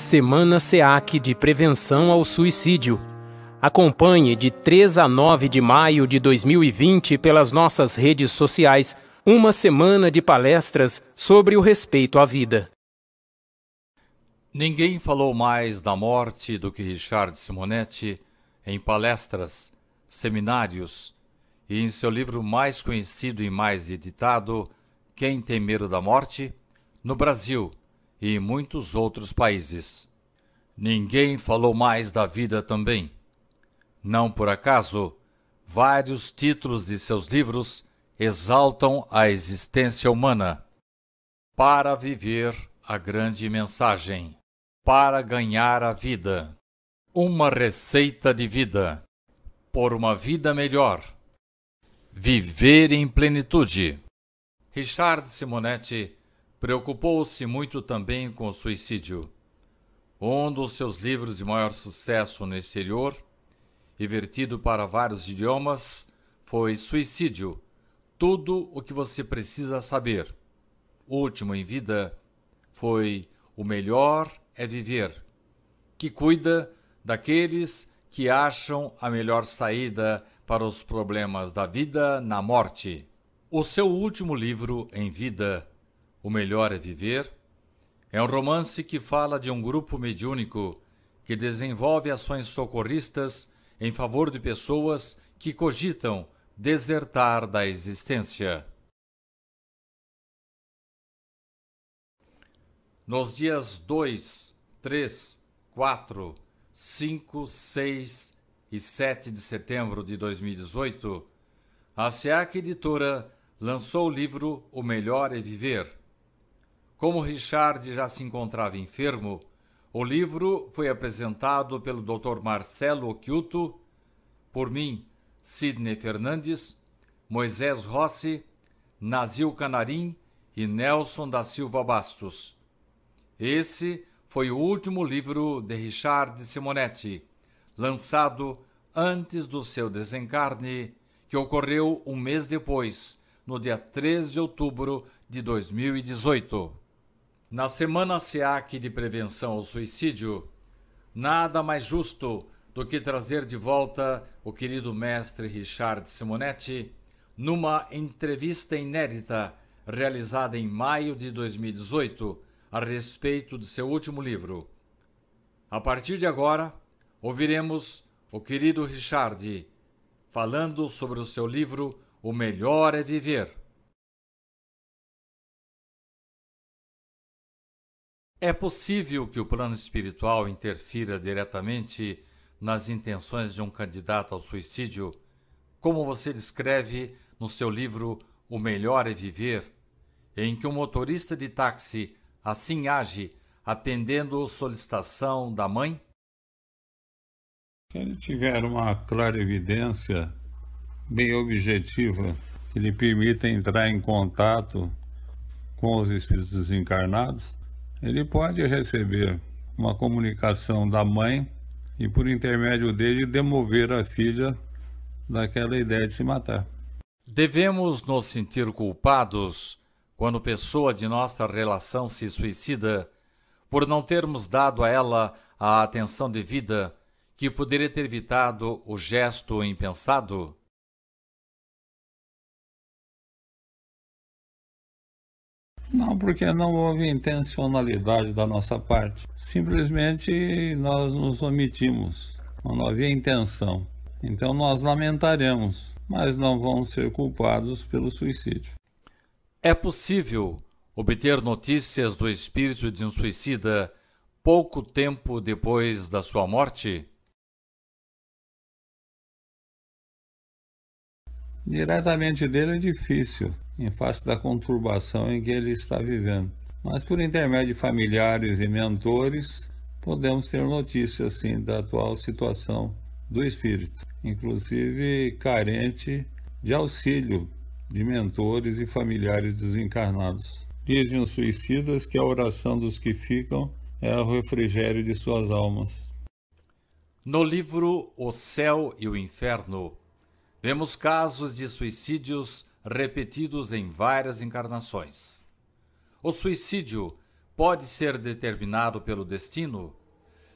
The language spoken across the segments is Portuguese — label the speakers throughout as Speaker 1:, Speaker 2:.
Speaker 1: Semana SEAC de Prevenção ao Suicídio. Acompanhe de 3 a 9 de maio de 2020 pelas nossas redes sociais uma semana de palestras sobre o respeito à vida. Ninguém falou mais da morte do que Richard Simonetti em palestras, seminários e em seu livro mais conhecido e mais editado, Quem tem medo da morte? No Brasil, e muitos outros países. Ninguém falou mais da vida também. Não por acaso, vários títulos de seus livros exaltam a existência humana. Para viver a grande mensagem. Para ganhar a vida. Uma receita de vida. Por uma vida melhor. Viver em plenitude. Richard Simonetti Preocupou-se muito também com o suicídio. Um dos seus livros de maior sucesso no exterior, e vertido para vários idiomas, foi Suicídio: Tudo o que você precisa saber. O último em vida foi O melhor é viver, que cuida daqueles que acham a melhor saída para os problemas da vida na morte. O seu último livro em vida o Melhor é Viver, é um romance que fala de um grupo mediúnico que desenvolve ações socorristas em favor de pessoas que cogitam desertar da existência. Nos dias 2, 3, 4, 5, 6 e 7 de setembro de 2018, a SEAC Editora lançou o livro O Melhor é Viver como Richard já se encontrava enfermo, o livro foi apresentado pelo Dr. Marcelo Occhiuto, por mim, Sidney Fernandes, Moisés Rossi, Nazil Canarim e Nelson da Silva Bastos. Esse foi o último livro de Richard Simonetti, lançado antes do seu desencarne, que ocorreu um mês depois, no dia 13 de outubro de 2018. Na semana SEAC de prevenção ao suicídio, nada mais justo do que trazer de volta o querido mestre Richard Simonetti numa entrevista inédita realizada em maio de 2018 a respeito de seu último livro. A partir de agora, ouviremos o querido Richard
Speaker 2: falando sobre o seu livro O Melhor é Viver É possível que o plano
Speaker 1: espiritual interfira diretamente nas intenções de um candidato ao suicídio, como você descreve no seu livro O Melhor é Viver, em que um motorista de táxi assim age, atendendo solicitação da mãe?
Speaker 3: Se ele tiver uma clara evidência bem objetiva que lhe permita entrar em contato com os espíritos desencarnados, ele pode receber uma comunicação da mãe e, por intermédio dele, demover a filha
Speaker 1: daquela ideia de se matar. Devemos nos sentir culpados quando pessoa de nossa relação se suicida por não termos dado a
Speaker 2: ela a atenção devida que poderia ter evitado o gesto impensado? Não, porque não houve intencionalidade da nossa parte.
Speaker 3: Simplesmente nós nos omitimos, não havia intenção. Então nós lamentaremos, mas não vamos ser culpados pelo suicídio.
Speaker 1: É possível obter notícias do espírito de um suicida pouco
Speaker 2: tempo depois da sua morte? Diretamente dele é difícil em face da conturbação
Speaker 3: em que ele está vivendo. Mas por intermédio de familiares e mentores, podemos ter notícias sim da atual situação do espírito, inclusive carente de auxílio de mentores e familiares desencarnados. Dizem os suicidas que a oração dos que ficam é o refrigério de suas almas.
Speaker 1: No livro O Céu e o Inferno, vemos casos de suicídios repetidos em várias encarnações. O suicídio pode ser determinado pelo destino?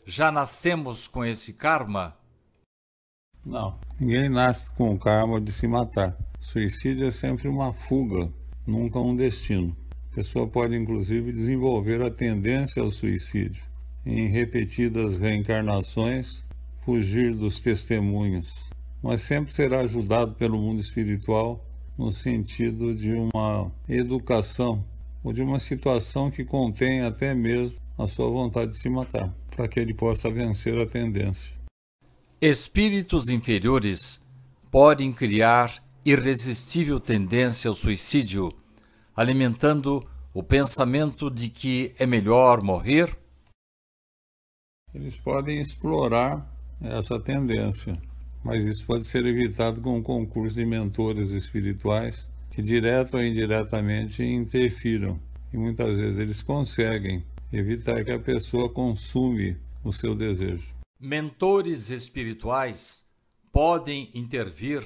Speaker 1: Já nascemos com esse karma? Não,
Speaker 3: ninguém nasce com o karma de se matar. Suicídio é sempre uma fuga, nunca um destino. A pessoa pode inclusive desenvolver a tendência ao suicídio em repetidas reencarnações, fugir dos testemunhos, mas sempre será ajudado pelo mundo espiritual no sentido de uma educação ou de uma situação que contém até mesmo a sua vontade de se matar, para que ele possa vencer a tendência.
Speaker 1: Espíritos inferiores podem criar irresistível tendência ao suicídio, alimentando o pensamento de que é melhor morrer?
Speaker 3: Eles podem explorar essa tendência mas isso pode ser evitado com um concurso de mentores espirituais que, direta ou indiretamente, interfiram. E muitas vezes eles conseguem evitar que a pessoa consume o seu desejo.
Speaker 1: Mentores espirituais podem intervir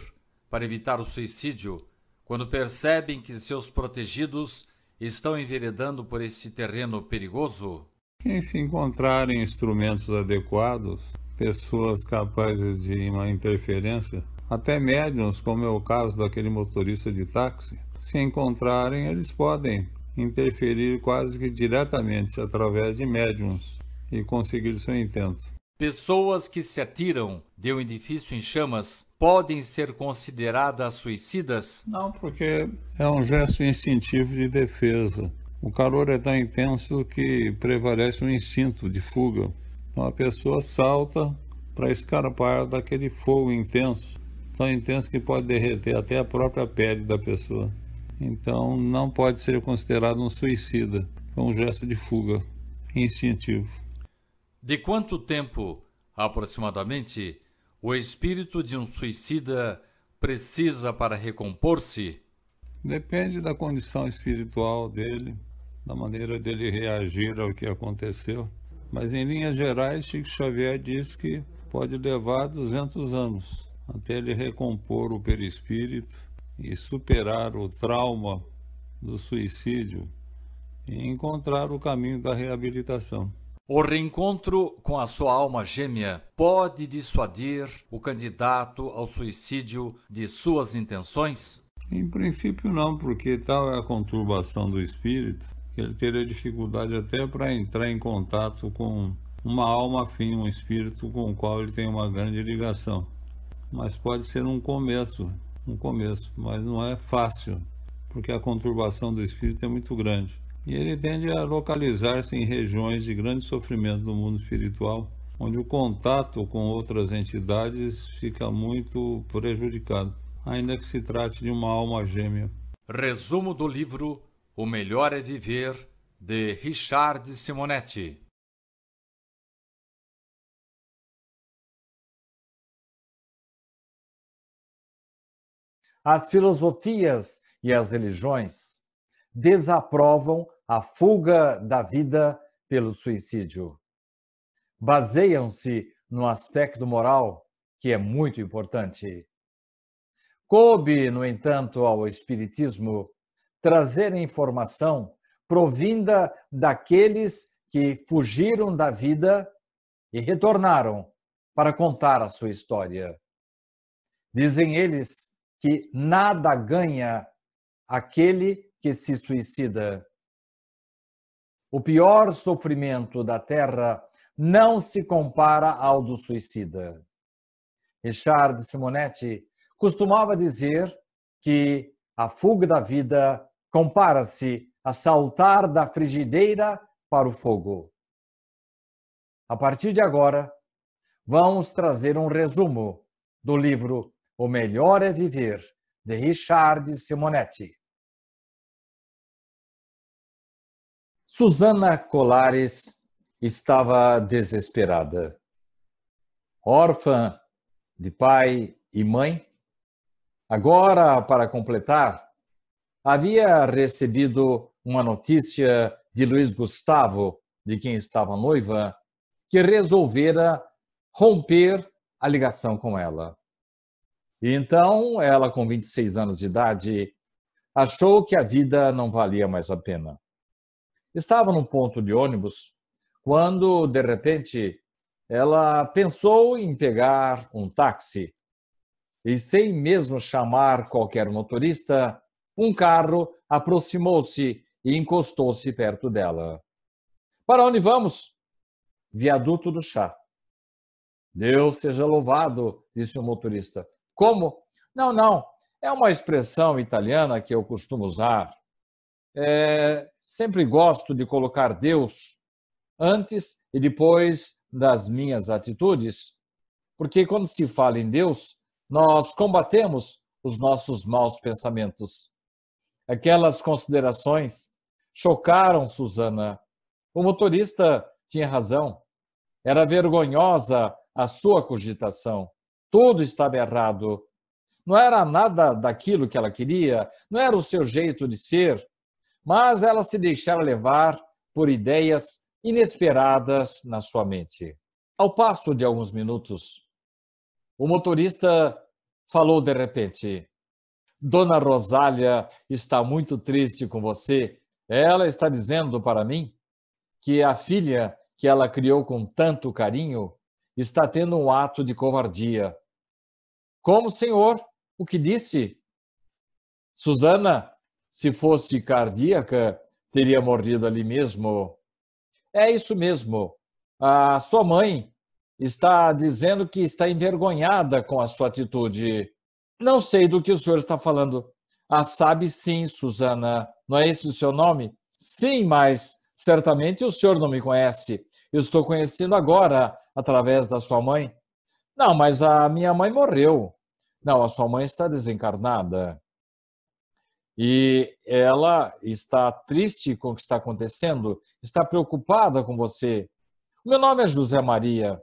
Speaker 1: para evitar o suicídio quando percebem que seus protegidos estão enveredando por esse terreno perigoso? Quem se
Speaker 3: encontrarem instrumentos adequados, pessoas capazes de uma interferência, até médiums, como é o caso daquele motorista de táxi, se encontrarem, eles podem interferir quase que diretamente através de médiums e conseguir seu intento.
Speaker 1: Pessoas que se atiram de um edifício em chamas podem ser consideradas suicidas? Não, porque
Speaker 3: é um gesto instintivo de defesa. O calor é tão intenso que prevalece um instinto de fuga. Uma pessoa salta para escarpar daquele fogo intenso, tão intenso que pode derreter até a própria pele da pessoa. Então não pode ser considerado um suicida, é um gesto de fuga instintivo.
Speaker 1: De quanto tempo, aproximadamente, o espírito de um suicida precisa para recompor-se?
Speaker 3: Depende da condição espiritual dele, da maneira dele reagir ao que aconteceu. Mas, em linhas gerais, Chico Xavier diz que pode levar 200 anos até ele recompor o perispírito e superar o trauma do suicídio e encontrar o caminho da reabilitação.
Speaker 1: O reencontro com a sua alma gêmea pode dissuadir o candidato ao suicídio de suas intenções?
Speaker 3: Em princípio, não, porque tal é a conturbação do espírito ele teria dificuldade até para entrar em contato com uma alma afim, um espírito com o qual ele tem uma grande ligação. Mas pode ser um começo, um começo, mas não é fácil, porque a conturbação do espírito é muito grande. E ele tende a localizar-se em regiões de grande sofrimento no mundo espiritual, onde o contato com outras entidades fica muito prejudicado, ainda que se trate de uma alma gêmea.
Speaker 1: Resumo do livro
Speaker 2: o Melhor é Viver, de Richard Simonetti. As filosofias e as religiões
Speaker 1: desaprovam a fuga da vida pelo suicídio. Baseiam-se no aspecto moral, que é muito importante. Coube, no entanto, ao Espiritismo trazer informação provinda daqueles que fugiram da vida e retornaram para contar a sua história. Dizem eles que nada ganha aquele que se suicida. O pior sofrimento da terra não se compara ao do suicida. Richard Simonetti costumava dizer que a fuga da vida compara-se a saltar da frigideira para o fogo. A partir de agora, vamos trazer um resumo do livro O
Speaker 2: Melhor é Viver, de Richard Simonetti. Susana Colares estava
Speaker 1: desesperada. Órfã de pai e mãe, agora, para completar, havia recebido uma notícia de Luiz Gustavo, de quem estava noiva, que resolvera romper a ligação com ela. E então, ela, com 26 anos de idade, achou que a vida não valia mais a pena. Estava num ponto de ônibus quando, de repente, ela pensou em pegar um táxi. E, sem mesmo chamar qualquer motorista, um carro aproximou-se e encostou-se perto dela. Para onde vamos? Viaduto do chá. Deus seja louvado, disse o motorista. Como? Não, não. É uma expressão italiana que eu costumo usar. É, sempre gosto de colocar Deus antes e depois das minhas atitudes, porque quando se fala em Deus, nós combatemos os nossos maus pensamentos. Aquelas considerações chocaram Susana. O motorista tinha razão. Era vergonhosa a sua cogitação. Tudo estava errado. Não era nada daquilo que ela queria, não era o seu jeito de ser, mas ela se deixara levar por ideias inesperadas na sua mente. Ao passo de alguns minutos, o motorista falou de repente: Dona Rosália está muito triste com você. Ela está dizendo para mim que a filha que ela criou com tanto carinho está tendo um ato de covardia. Como, senhor, o que disse? Susana, se fosse cardíaca, teria morrido ali mesmo. É isso mesmo. A sua mãe está dizendo que está envergonhada com a sua atitude. Não sei do que o senhor está falando. Ah, sabe sim, Suzana. Não é esse o seu nome? Sim, mas certamente o senhor não me conhece. Eu estou conhecendo agora através da sua mãe. Não, mas a minha mãe morreu. Não, a sua mãe está desencarnada. E ela está triste com o que está acontecendo, está preocupada com você. Meu nome é José Maria.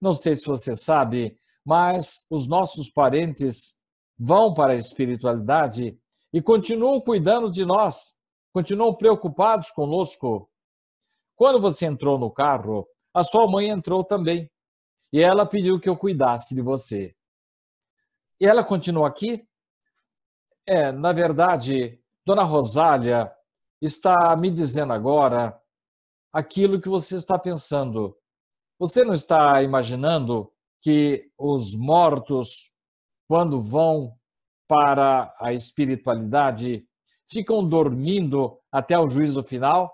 Speaker 1: Não sei se você sabe, mas os nossos parentes vão para a espiritualidade e continuam cuidando de nós, continuam preocupados conosco. Quando você entrou no carro, a sua mãe entrou também e ela pediu que eu cuidasse de você. E ela continua aqui? É, na verdade, Dona Rosália está me dizendo agora aquilo que você está pensando. Você não está imaginando que os mortos quando vão para a espiritualidade, ficam dormindo até o juízo final?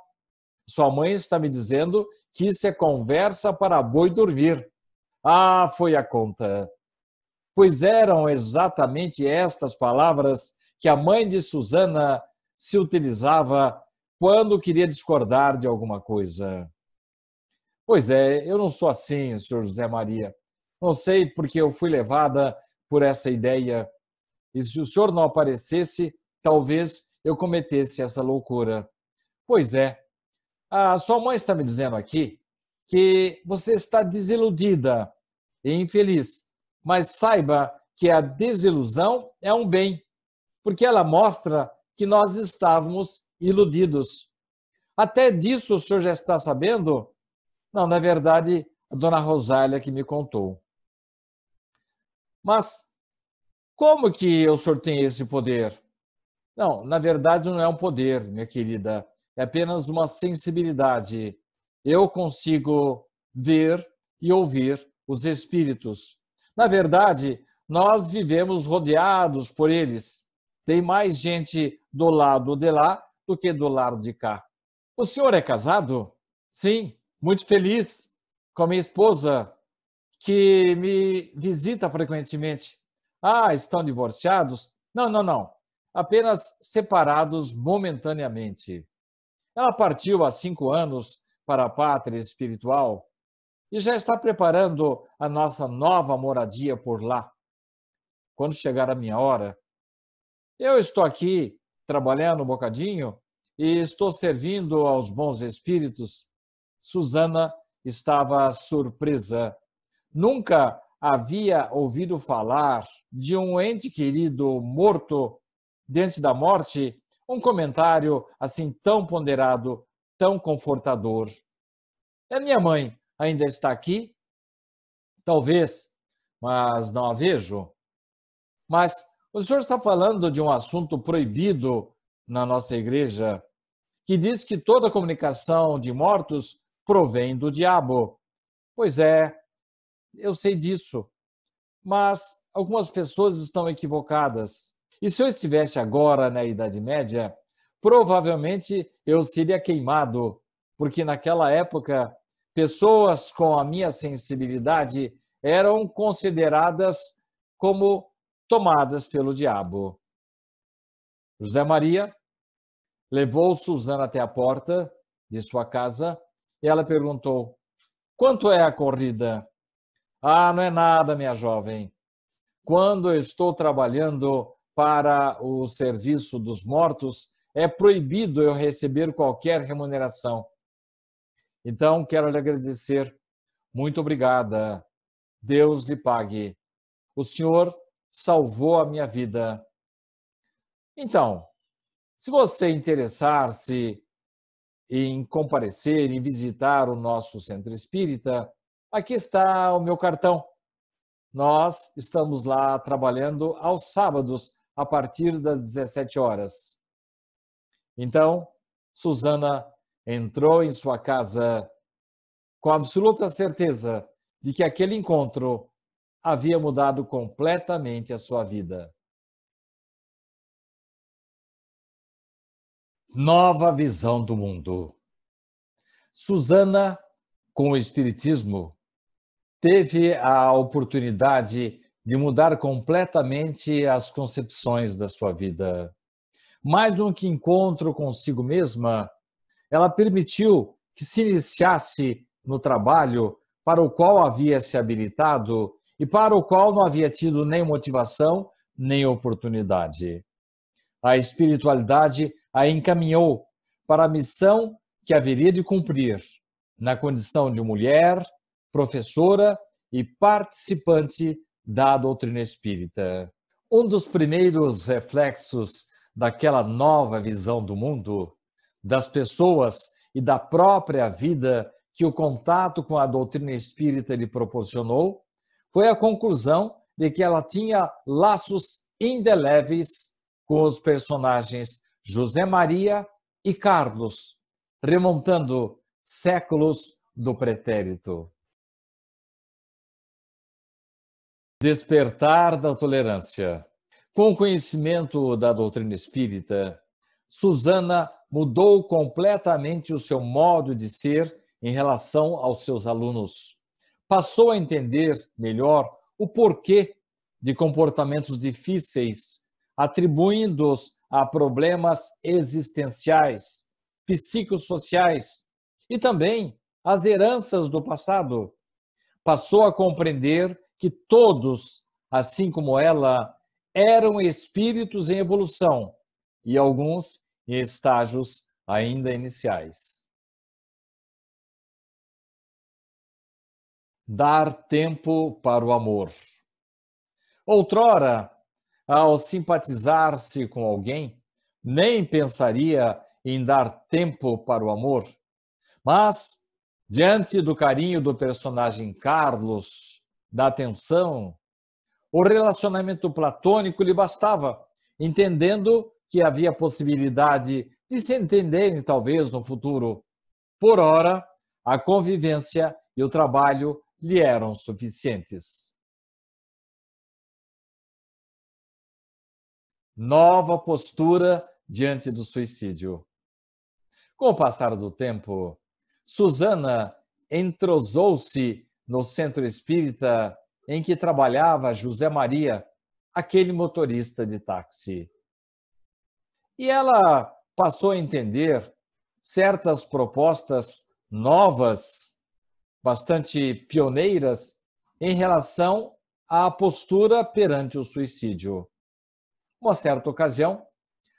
Speaker 1: Sua mãe está me dizendo que isso é conversa para boi dormir. Ah, foi a conta. Pois eram exatamente estas palavras que a mãe de Susana se utilizava quando queria discordar de alguma coisa. Pois é, eu não sou assim, senhor José Maria. Não sei porque eu fui levada por essa ideia. E se o senhor não aparecesse, talvez eu cometesse essa loucura. Pois é, a sua mãe está me dizendo aqui que você está desiludida e infeliz, mas saiba que a desilusão é um bem, porque ela mostra que nós estávamos iludidos. Até disso o senhor já está sabendo? Não, na verdade, a dona Rosália que me contou. Mas como que eu tem esse poder? Não, na verdade não é um poder, minha querida, é apenas uma sensibilidade. Eu consigo ver e ouvir os espíritos. Na verdade, nós vivemos rodeados por eles. Tem mais gente do lado de lá do que do lado de cá. O senhor é casado? Sim, muito feliz com a minha esposa, que me visita frequentemente. Ah, estão divorciados? Não, não, não. Apenas separados momentaneamente. Ela partiu há cinco anos para a pátria espiritual e já está preparando a nossa nova moradia por lá. Quando chegar a minha hora, eu estou aqui trabalhando um bocadinho e estou servindo aos bons espíritos. Susana estava surpresa Nunca havia ouvido falar de um ente querido morto diante da morte, um comentário assim tão ponderado, tão confortador. É minha mãe, ainda está aqui? Talvez, mas não a vejo. Mas o senhor está falando de um assunto proibido na nossa igreja, que diz que toda comunicação de mortos provém do diabo. Pois é, eu sei disso, mas algumas pessoas estão equivocadas. E se eu estivesse agora na Idade Média, provavelmente eu seria queimado, porque naquela época pessoas com a minha sensibilidade eram consideradas como tomadas pelo diabo. José Maria levou Suzana até a porta de sua casa e ela perguntou: Quanto é a corrida? Ah, não é nada, minha jovem. Quando eu estou trabalhando para o serviço dos mortos, é proibido eu receber qualquer remuneração. Então, quero lhe agradecer. Muito obrigada. Deus lhe pague. O Senhor salvou a minha vida. Então, se você interessar-se em comparecer e visitar o nosso centro espírita, aqui está o meu cartão. Nós estamos lá trabalhando aos sábados, a partir das 17 horas. Então, Susana entrou em sua casa com absoluta
Speaker 2: certeza de que aquele encontro havia mudado completamente a sua vida. Nova visão do mundo. Susana, com o Espiritismo,
Speaker 1: teve a oportunidade de mudar completamente as concepções da sua vida. Mais um que encontro consigo mesma, ela permitiu que se iniciasse no trabalho para o qual havia se habilitado e para o qual não havia tido nem motivação nem oportunidade. A espiritualidade a encaminhou para a missão que haveria de cumprir na condição de mulher, professora e participante da doutrina espírita. Um dos primeiros reflexos daquela nova visão do mundo, das pessoas e da própria vida que o contato com a doutrina espírita lhe proporcionou, foi a conclusão de que ela tinha laços indeléveis com os personagens José Maria e Carlos, remontando séculos do pretérito. Despertar da tolerância. Com o conhecimento da doutrina espírita, Susana mudou completamente o seu modo de ser em relação aos seus alunos. Passou a entender melhor o porquê de comportamentos difíceis, atribuindo-os a problemas existenciais, psicossociais e também as heranças do passado. Passou a compreender que todos, assim como ela,
Speaker 2: eram espíritos em evolução e alguns em estágios ainda iniciais. Dar tempo para o amor. Outrora,
Speaker 1: ao simpatizar-se com alguém, nem pensaria em dar tempo para o amor, mas, diante do carinho do personagem Carlos, da atenção. O relacionamento platônico lhe bastava, entendendo que havia possibilidade de se entenderem talvez no futuro. Por ora, a convivência e o trabalho
Speaker 2: lhe eram suficientes. Nova postura diante do suicídio.
Speaker 1: Com o passar do tempo, Susana entrosou-se no centro espírita em que trabalhava José Maria, aquele motorista de táxi. E ela passou a entender certas propostas novas, bastante pioneiras, em relação à postura perante o suicídio. Uma certa ocasião,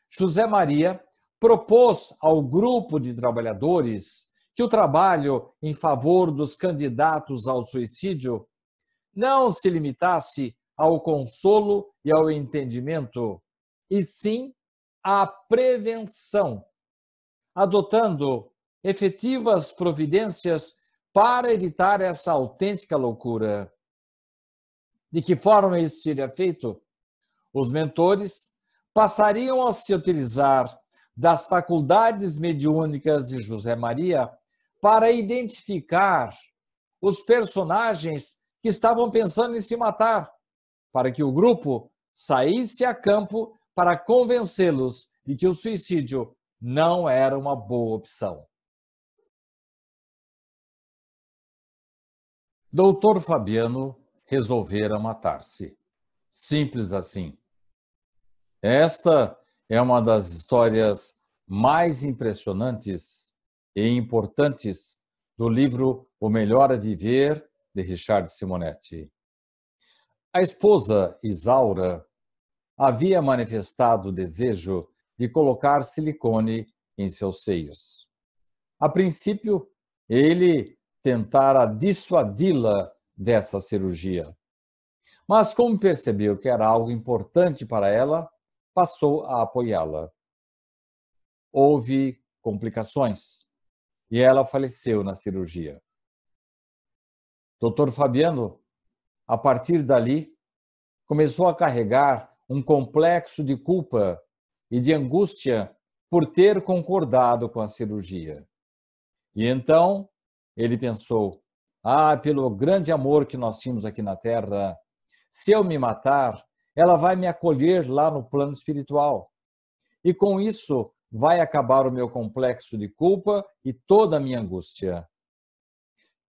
Speaker 1: José Maria propôs ao grupo de trabalhadores que o trabalho em favor dos candidatos ao suicídio não se limitasse ao consolo e ao entendimento, e sim à prevenção, adotando efetivas providências para evitar essa autêntica loucura. De que forma isso seria feito? Os mentores passariam a se utilizar das faculdades mediúnicas de José Maria para identificar os personagens que estavam pensando em se matar, para que o grupo
Speaker 2: saísse a campo para convencê-los de que o suicídio não era uma boa opção. Doutor Fabiano resolvera matar-se. Simples assim.
Speaker 1: Esta é uma das histórias mais impressionantes e importantes do livro O Melhor a Viver, de Richard Simonetti. A esposa, Isaura, havia manifestado o desejo de colocar silicone em seus seios. A princípio, ele tentara dissuadi-la dessa cirurgia. Mas, como percebeu que era algo importante para ela, passou a apoiá-la. Houve complicações e ela faleceu na cirurgia. Dr. Fabiano, a partir dali, começou a carregar um complexo de culpa e de angústia por ter concordado com a cirurgia. E então ele pensou: ah, pelo grande amor que nós tínhamos aqui na Terra, se eu me matar, ela vai me acolher lá no plano espiritual. E com isso, vai acabar o meu complexo de culpa e toda a minha angústia.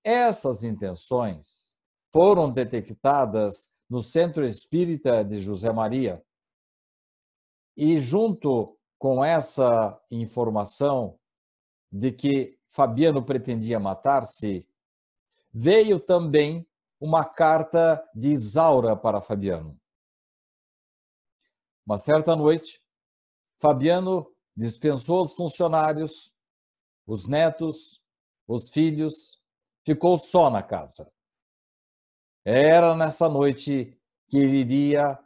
Speaker 1: Essas intenções foram detectadas no Centro Espírita de José Maria. E junto com essa informação de que Fabiano pretendia matar-se, veio também uma carta de Isaura para Fabiano. Uma certa noite, Fabiano dispensou os funcionários, os netos, os filhos, ficou só na casa.
Speaker 2: Era nessa noite que ele iria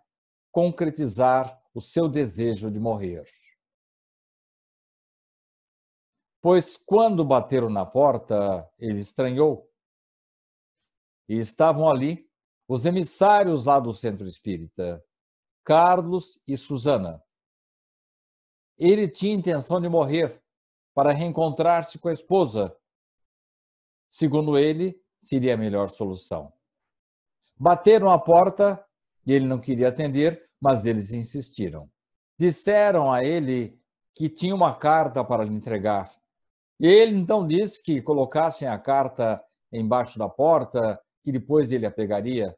Speaker 2: concretizar o seu desejo de morrer.
Speaker 1: Pois quando bateram na porta, ele estranhou. E estavam ali os emissários lá do centro espírita, Carlos e Susana, ele tinha intenção de morrer para reencontrar-se com a esposa. Segundo ele, seria a melhor solução. Bateram à porta e ele não queria atender, mas eles insistiram. Disseram a ele que tinha uma carta para lhe entregar. E ele então disse que colocassem a carta embaixo da porta, que depois ele a pegaria.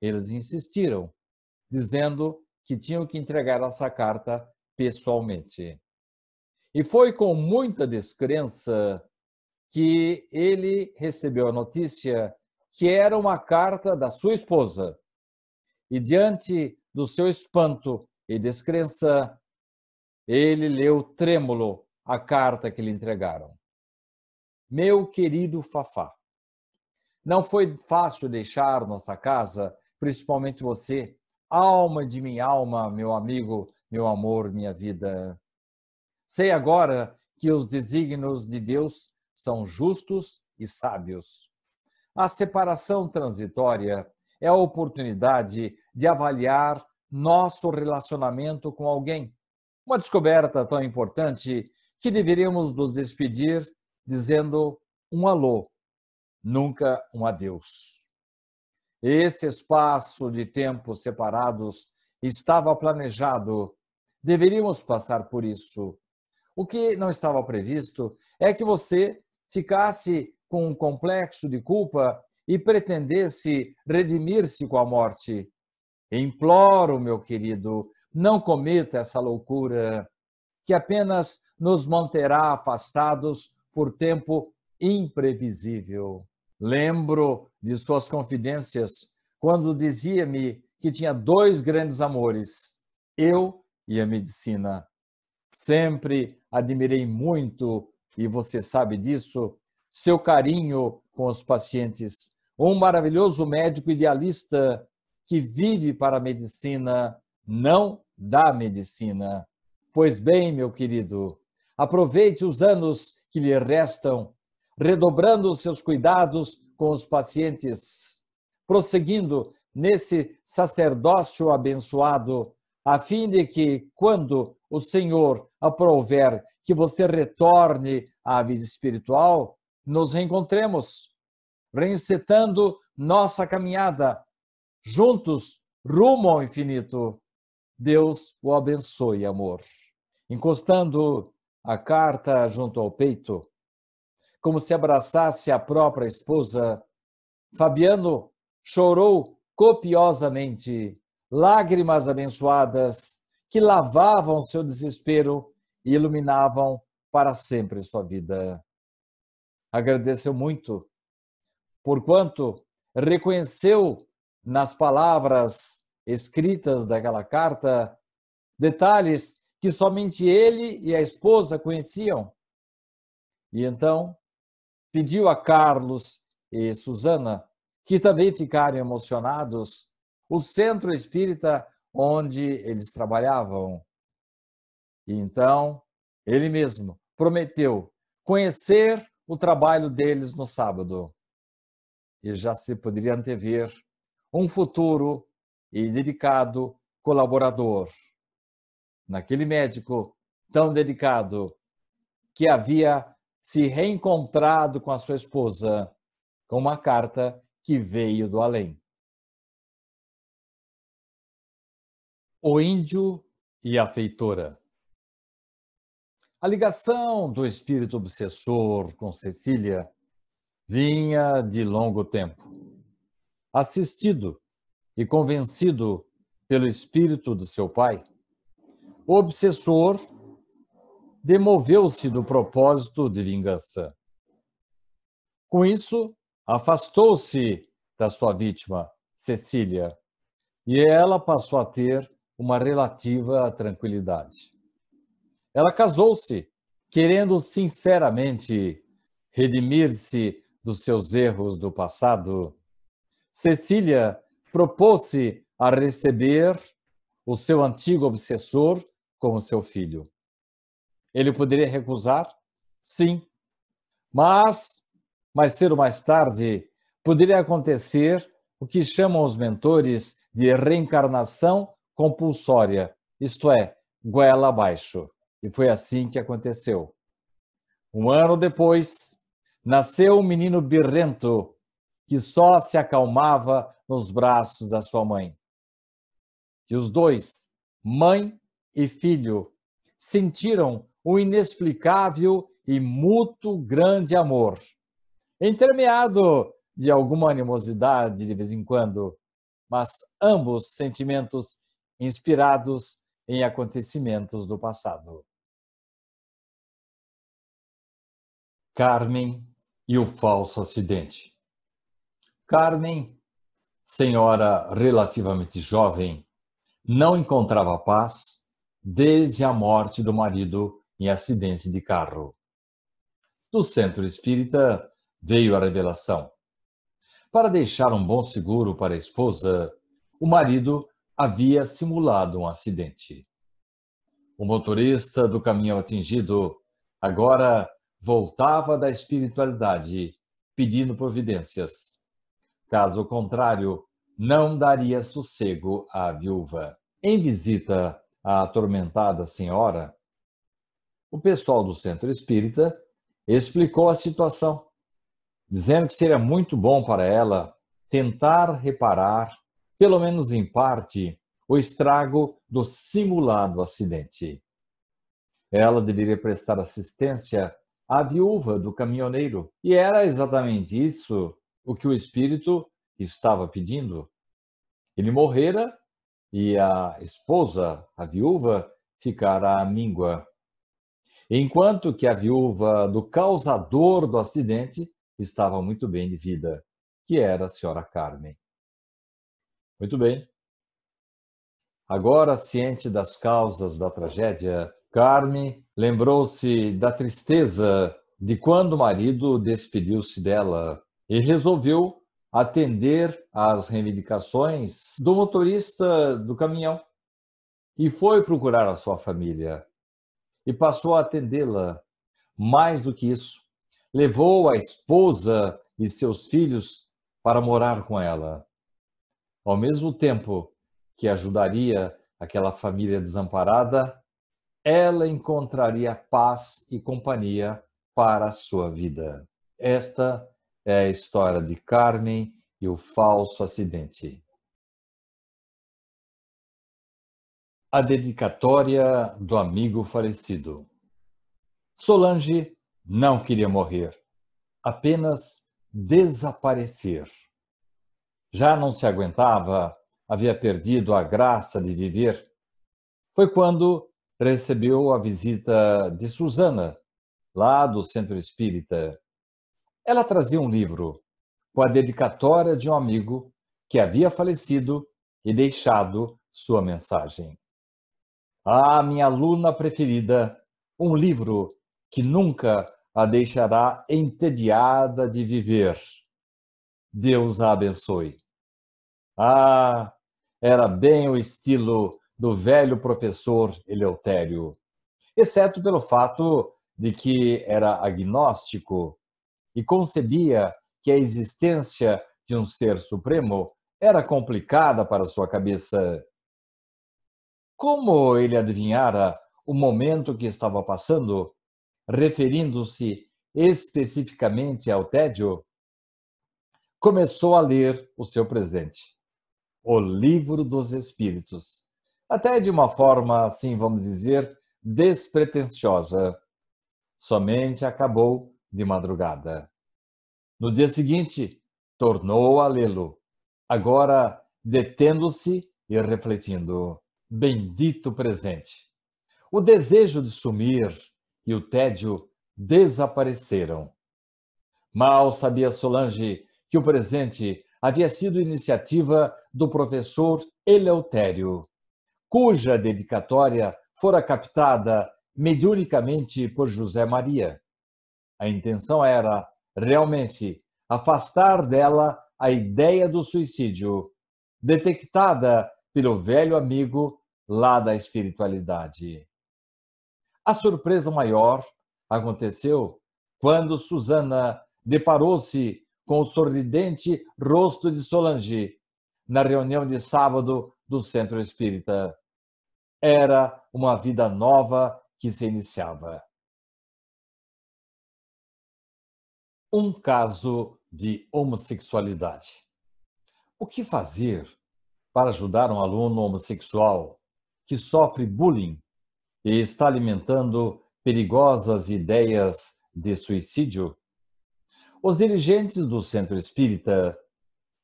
Speaker 1: Eles insistiram, dizendo que tinham que entregar essa carta pessoalmente. E foi com muita descrença que ele recebeu a notícia que era uma carta da sua esposa. E diante do seu espanto e descrença, ele leu trêmulo a carta que lhe entregaram. Meu querido Fafá, não foi fácil deixar nossa casa, principalmente você, alma de minha alma, meu amigo, meu amor, minha vida. Sei agora que os desígnios de Deus são justos e sábios. A separação transitória é a oportunidade de avaliar nosso relacionamento com alguém. Uma descoberta tão importante que deveríamos nos despedir dizendo um alô, nunca um adeus. Esse espaço de tempo separados estava planejado Deveríamos passar por isso. O que não estava previsto é que você ficasse com um complexo de culpa e pretendesse redimir-se com a morte. Imploro, meu querido, não cometa essa loucura, que apenas nos manterá afastados por tempo imprevisível. Lembro de suas confidências quando dizia-me que tinha dois grandes amores, eu e a medicina. Sempre admirei muito, e você sabe disso, seu carinho com os pacientes. Um maravilhoso médico idealista que vive para a medicina, não da medicina. Pois bem, meu querido, aproveite os anos que lhe restam, redobrando os seus cuidados com os pacientes, prosseguindo nesse sacerdócio abençoado a fim de que, quando o Senhor aprover que você retorne à vida espiritual, nos reencontremos, reinsetando nossa caminhada, juntos, rumo ao infinito. Deus o abençoe, amor. Encostando a carta junto ao peito, como se abraçasse a própria esposa, Fabiano chorou copiosamente lágrimas abençoadas que lavavam seu desespero e iluminavam para sempre sua vida. Agradeceu muito, porquanto reconheceu nas palavras escritas daquela carta detalhes que somente ele e a esposa conheciam. E então pediu a Carlos e Susana que também ficaram emocionados o centro espírita onde eles trabalhavam. E então, ele mesmo prometeu conhecer o trabalho deles no sábado. E já se poderia antever um futuro e dedicado colaborador. Naquele médico tão dedicado que havia se reencontrado com a sua esposa com uma carta que
Speaker 2: veio do além. O Índio e a Feitora. A ligação do
Speaker 1: espírito obsessor com Cecília vinha de longo tempo. Assistido e convencido pelo espírito de seu pai, o obsessor demoveu-se do propósito de vingança. Com isso, afastou-se da sua vítima, Cecília, e ela passou a ter uma relativa tranquilidade. Ela casou-se, querendo sinceramente redimir-se dos seus erros do passado. Cecília propôs-se a receber o seu antigo obsessor como seu filho. Ele poderia recusar? Sim. Mas, mais cedo ou mais tarde, poderia acontecer o que chamam os mentores de reencarnação compulsória, isto é, goela abaixo. E foi assim que aconteceu. Um ano depois, nasceu um menino birrento que só se acalmava nos braços da sua mãe. E os dois, mãe e filho, sentiram o um inexplicável e mútuo grande amor, intermeado de alguma animosidade de vez em quando, mas ambos sentimentos inspirados em acontecimentos do passado.
Speaker 2: Carmen e o falso acidente.
Speaker 1: Carmen, senhora relativamente jovem, não encontrava paz desde a morte do marido em acidente de carro. Do centro espírita veio a revelação. Para deixar um bom seguro para a esposa, o marido havia simulado um acidente. O motorista do caminhão atingido agora voltava da espiritualidade pedindo providências. Caso contrário, não daria sossego à viúva. Em visita à atormentada senhora, o pessoal do centro espírita explicou a situação, dizendo que seria muito bom para ela tentar reparar pelo menos em parte, o estrago do simulado acidente. Ela deveria prestar assistência à viúva do caminhoneiro, e era exatamente isso o que o espírito estava pedindo. Ele morrera e a esposa, a viúva, ficará à míngua, enquanto que a viúva do causador do acidente estava muito bem de vida, que era a senhora Carmen. Muito bem. Agora, ciente das causas da tragédia, Carmen lembrou-se da tristeza de quando o marido despediu-se dela e resolveu atender às reivindicações do motorista do caminhão. E foi procurar a sua família e passou a atendê-la. Mais do que isso, levou a esposa e seus filhos para morar com ela ao mesmo tempo que ajudaria aquela família desamparada, ela encontraria paz e companhia
Speaker 2: para a sua vida. Esta é a história de Carmen e o falso acidente. A dedicatória do amigo falecido. Solange
Speaker 1: não queria morrer, apenas desaparecer. Já não se aguentava, havia perdido a graça de viver. Foi quando recebeu a visita de Susana, lá do Centro Espírita. Ela trazia um livro com a dedicatória de um amigo que havia falecido e deixado sua mensagem. Ah, minha aluna preferida, um livro que nunca a deixará entediada de viver. Deus a abençoe. Ah, era bem o estilo do velho professor Eleutério, exceto pelo fato de que era agnóstico e concebia que a existência de um ser supremo era complicada para sua cabeça. Como ele adivinhara o momento que estava passando, referindo-se especificamente ao tédio, começou a ler o seu presente o Livro dos Espíritos. Até de uma forma, assim vamos dizer, despretensiosa. Somente acabou de madrugada. No dia seguinte, tornou a lê-lo, agora detendo-se e refletindo. Bendito presente! O desejo de sumir e o tédio desapareceram. Mal sabia Solange que o presente havia sido iniciativa do professor Eleutério, cuja dedicatória fora captada mediunicamente por José Maria. A intenção era, realmente, afastar dela a ideia do suicídio, detectada pelo velho amigo lá da espiritualidade. A surpresa maior aconteceu quando Susana deparou-se com o sorridente rosto de Solange, na reunião de sábado do Centro Espírita. Era uma vida nova que se iniciava. Um caso de homossexualidade. O que fazer para ajudar um aluno homossexual que sofre bullying e está alimentando perigosas ideias de suicídio? os dirigentes do centro espírita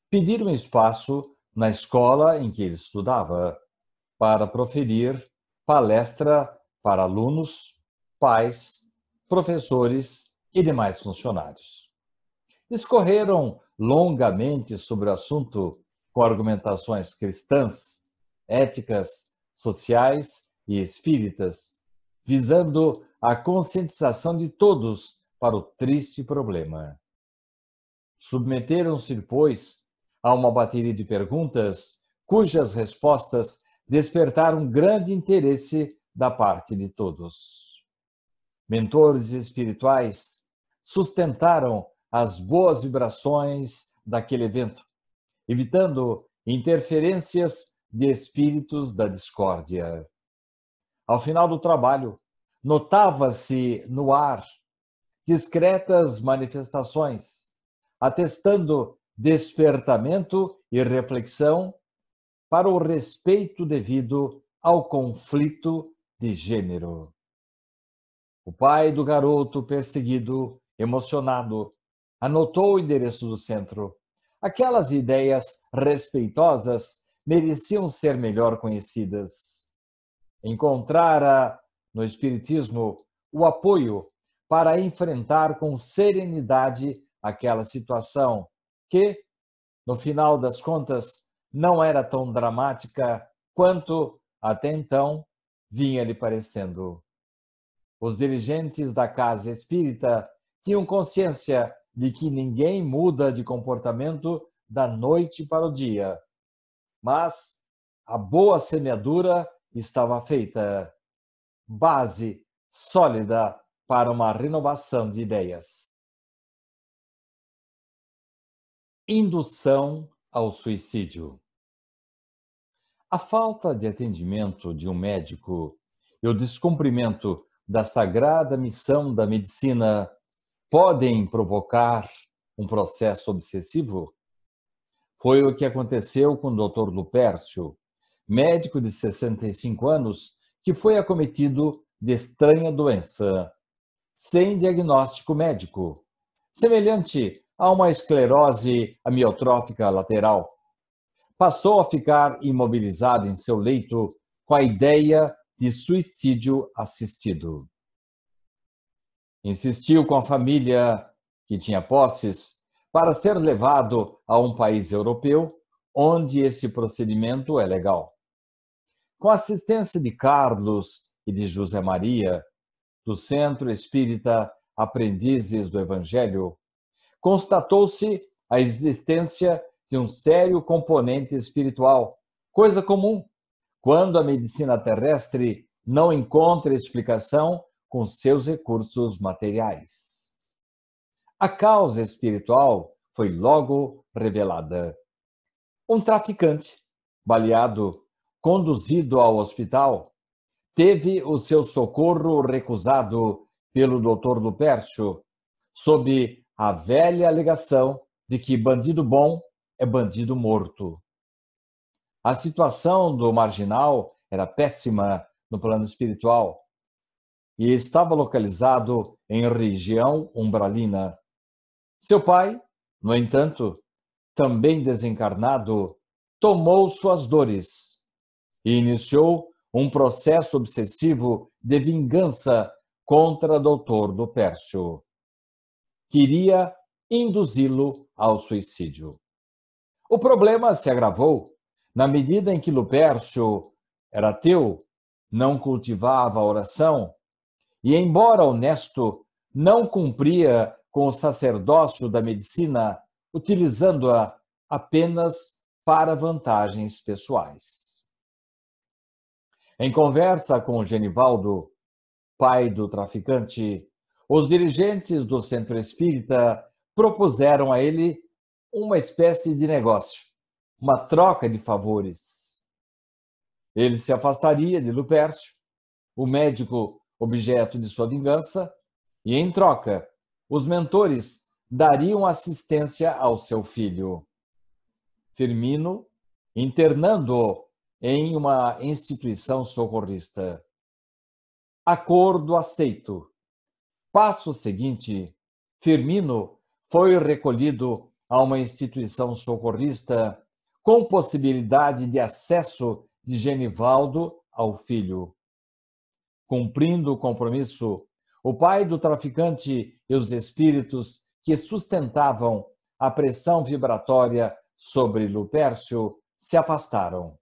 Speaker 1: pediram espaço na escola em que ele estudava para proferir palestra para alunos, pais, professores e demais funcionários. Discorreram longamente sobre o assunto com argumentações cristãs, éticas, sociais e espíritas, visando a conscientização de todos para o triste problema. Submeteram-se, depois a uma bateria de perguntas, cujas respostas despertaram grande interesse da parte de todos. Mentores espirituais sustentaram as boas vibrações daquele evento, evitando interferências de espíritos da discórdia. Ao final do trabalho, notava-se no ar discretas manifestações atestando despertamento e reflexão para o respeito devido ao conflito de gênero. O pai do garoto perseguido, emocionado, anotou o endereço do centro. Aquelas ideias respeitosas mereciam ser melhor conhecidas. Encontrara no Espiritismo o apoio para enfrentar com serenidade aquela situação que, no final das contas, não era tão dramática quanto até então vinha lhe parecendo. Os dirigentes da casa espírita tinham consciência de que ninguém muda de comportamento da noite para o dia, mas a boa semeadura estava
Speaker 2: feita base sólida para uma renovação de ideias. Indução ao suicídio. A falta de atendimento de um
Speaker 1: médico e o descumprimento da sagrada missão da medicina podem provocar um processo obsessivo? Foi o que aconteceu com o Dr. Lupércio, médico de 65 anos que foi acometido de estranha doença, sem diagnóstico médico, semelhante a uma esclerose amiotrófica lateral. Passou a ficar imobilizado em seu leito com a ideia de suicídio assistido. Insistiu com a família que tinha posses para ser levado a um país europeu onde esse procedimento é legal. Com a assistência de Carlos e de José Maria, do Centro Espírita Aprendizes do Evangelho, constatou-se a existência de um sério componente espiritual, coisa comum quando a medicina terrestre não encontra explicação com seus recursos materiais. A causa espiritual foi logo revelada. Um traficante, baleado, conduzido ao hospital, teve o seu socorro recusado pelo doutor Pércio, sob a velha alegação de que bandido bom é bandido morto. A situação do marginal era péssima no plano espiritual e estava localizado em região umbralina. Seu pai, no entanto, também desencarnado, tomou suas dores e iniciou um processo obsessivo de vingança contra Doutor do Pércio queria induzi-lo ao suicídio. O problema se agravou na medida em que Lupercio era ateu, não cultivava a oração e, embora honesto, não cumpria com o sacerdócio da medicina, utilizando-a apenas para vantagens pessoais. Em conversa com Genivaldo, pai do traficante, os dirigentes do centro espírita propuseram a ele uma espécie de negócio, uma troca de favores. Ele se afastaria de Lupércio, o médico objeto de sua vingança, e em troca, os mentores dariam assistência ao seu filho. Firmino, internando-o em uma instituição socorrista. Acordo aceito passo seguinte, Firmino foi recolhido a uma instituição socorrista com possibilidade de acesso de Genivaldo ao filho. Cumprindo o compromisso, o pai do traficante e os espíritos que sustentavam a pressão vibratória sobre Lupércio se afastaram.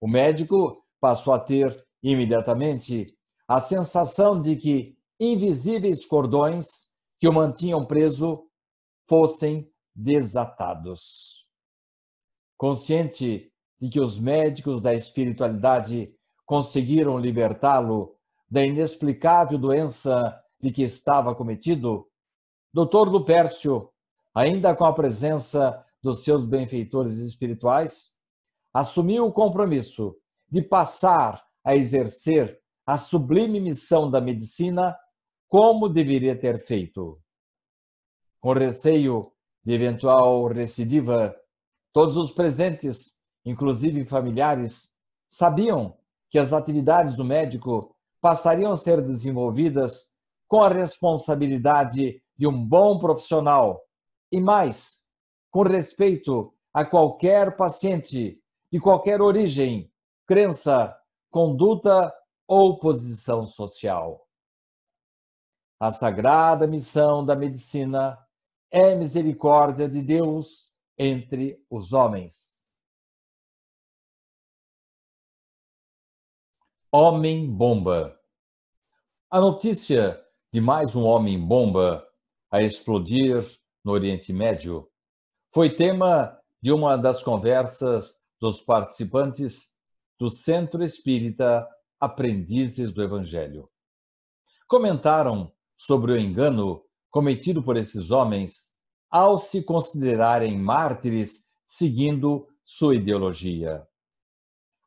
Speaker 1: O médico passou a ter imediatamente a sensação de que invisíveis cordões que o mantinham preso fossem desatados. Consciente de que os médicos da espiritualidade conseguiram libertá-lo da inexplicável doença de que estava cometido, Dr. Lupércio, ainda com a presença dos seus benfeitores espirituais, assumiu o compromisso de passar a exercer a sublime missão da medicina como deveria ter feito. Com receio de eventual recidiva, todos os presentes, inclusive familiares, sabiam que as atividades do médico passariam a ser desenvolvidas com a responsabilidade de um bom profissional e mais, com respeito a qualquer paciente de qualquer origem, crença, conduta ou posição social. A sagrada
Speaker 2: missão da medicina é misericórdia de Deus entre os homens. Homem-bomba. A notícia de mais um homem-bomba
Speaker 1: a explodir no Oriente Médio foi tema de uma das conversas dos participantes do Centro Espírita Aprendizes do Evangelho. Comentaram sobre o engano cometido por esses homens ao se considerarem mártires seguindo sua ideologia.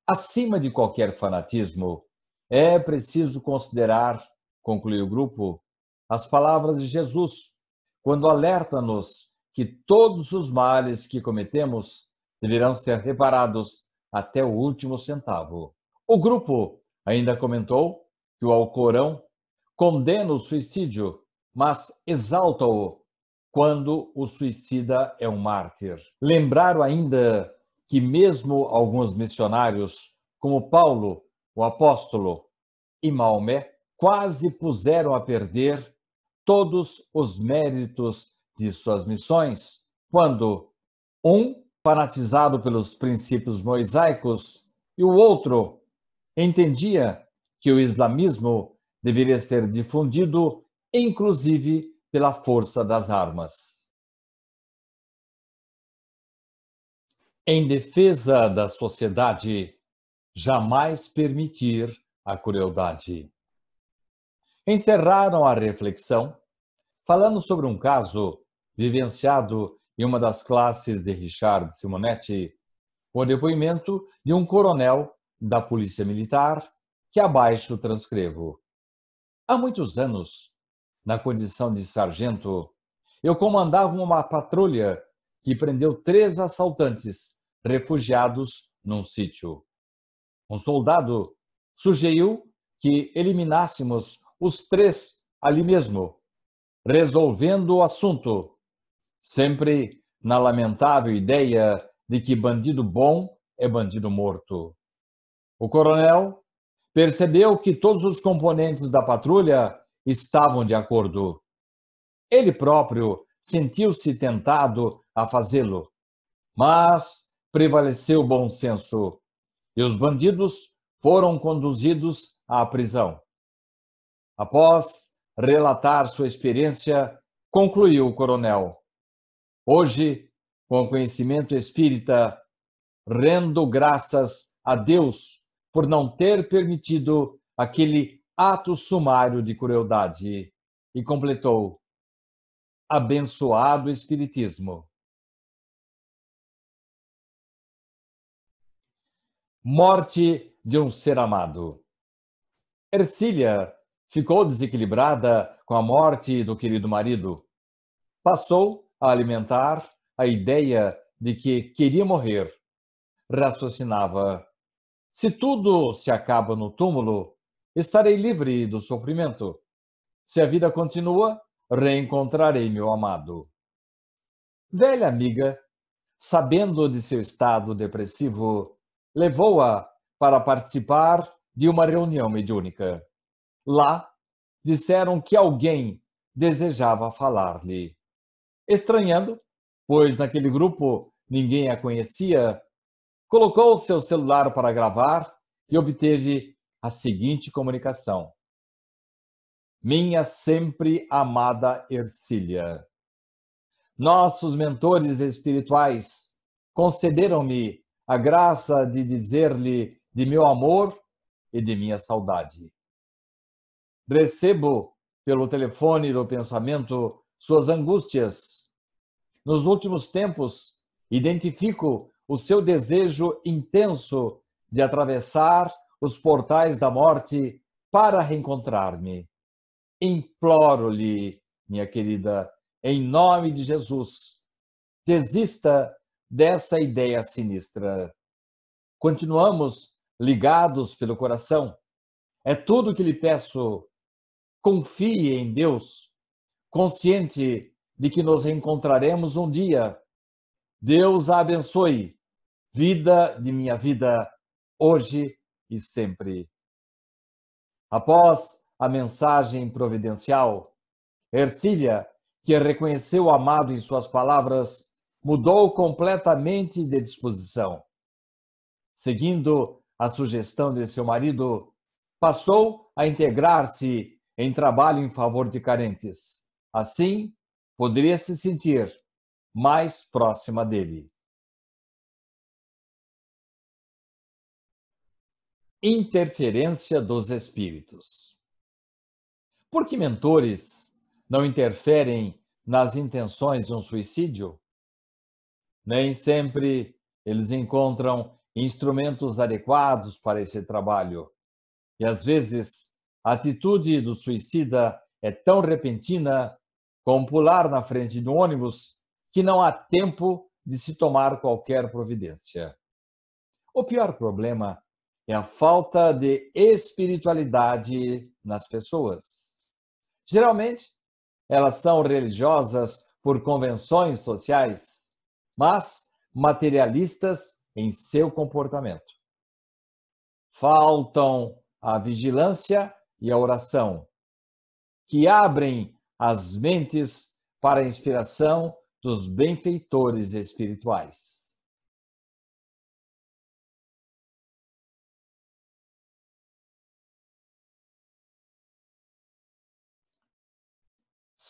Speaker 1: Acima de qualquer fanatismo, é preciso considerar, conclui o grupo, as palavras de Jesus, quando alerta-nos que todos os males que cometemos deverão ser reparados até o último centavo. O grupo ainda comentou que o Alcorão condena o suicídio, mas exalta-o quando o suicida é um mártir. Lembraram ainda que, mesmo alguns missionários, como Paulo, o apóstolo, e Maomé, quase puseram a perder todos os méritos de suas missões, quando um, fanatizado pelos princípios mosaicos, e o outro entendia que o islamismo deveria ser difundido, inclusive pela força das armas. Em defesa da sociedade, jamais permitir a crueldade. Encerraram a reflexão falando sobre um caso vivenciado em uma das classes de Richard Simonetti, o depoimento de um coronel da Polícia Militar, que abaixo transcrevo. Há muitos anos, na condição de sargento, eu comandava uma patrulha que prendeu três assaltantes refugiados num sítio. Um soldado sugeriu que eliminássemos os três ali mesmo, resolvendo o assunto, sempre na lamentável ideia de que bandido bom é bandido morto. O coronel percebeu que todos os componentes da patrulha estavam de acordo. Ele próprio sentiu-se tentado a fazê-lo, mas prevaleceu o bom senso e os bandidos foram conduzidos à prisão. Após relatar sua experiência, concluiu o coronel. Hoje, com o conhecimento espírita, rendo graças a Deus por não ter permitido aquele ato sumário de crueldade, e completou:
Speaker 2: Abençoado Espiritismo. Morte de um ser amado.
Speaker 1: Ercília ficou desequilibrada com a morte do querido marido. Passou a alimentar a ideia de que queria morrer. Raciocinava: se tudo se acaba no túmulo, estarei livre do sofrimento. Se a vida continua, reencontrarei meu amado. Velha amiga, sabendo de seu estado depressivo, levou-a para participar de uma reunião mediúnica. Lá, disseram que alguém desejava falar-lhe. Estranhando, pois naquele grupo ninguém a conhecia, colocou o seu celular para gravar e obteve a seguinte comunicação. Minha sempre amada Ercília, nossos mentores espirituais concederam-me a graça de dizer-lhe de meu amor e de minha saudade. Recebo pelo telefone do pensamento suas angústias. Nos últimos tempos, identifico o seu desejo intenso de atravessar os portais da morte para reencontrar-me. Imploro-lhe, minha querida, em nome de Jesus, desista dessa ideia sinistra. Continuamos ligados pelo coração. É tudo que lhe peço. Confie em Deus, consciente de que nos reencontraremos um dia. Deus a abençoe vida de minha vida hoje e sempre. Após a mensagem providencial, Ercília, que reconheceu o amado em suas palavras, mudou completamente de disposição. Seguindo a sugestão de seu marido, passou a integrar-se em trabalho em favor de carentes.
Speaker 2: Assim, poderia se sentir mais próxima dele. interferência dos espíritos. Por que mentores não
Speaker 1: interferem nas intenções de um suicídio? Nem sempre eles encontram instrumentos adequados para esse trabalho. E às vezes, a atitude do suicida é tão repentina como pular na frente de um ônibus que não há tempo de se tomar qualquer providência. O pior problema é a falta de espiritualidade nas pessoas. Geralmente, elas são religiosas por convenções sociais, mas materialistas em seu comportamento. Faltam a vigilância e a oração, que abrem as
Speaker 2: mentes para a inspiração dos benfeitores espirituais.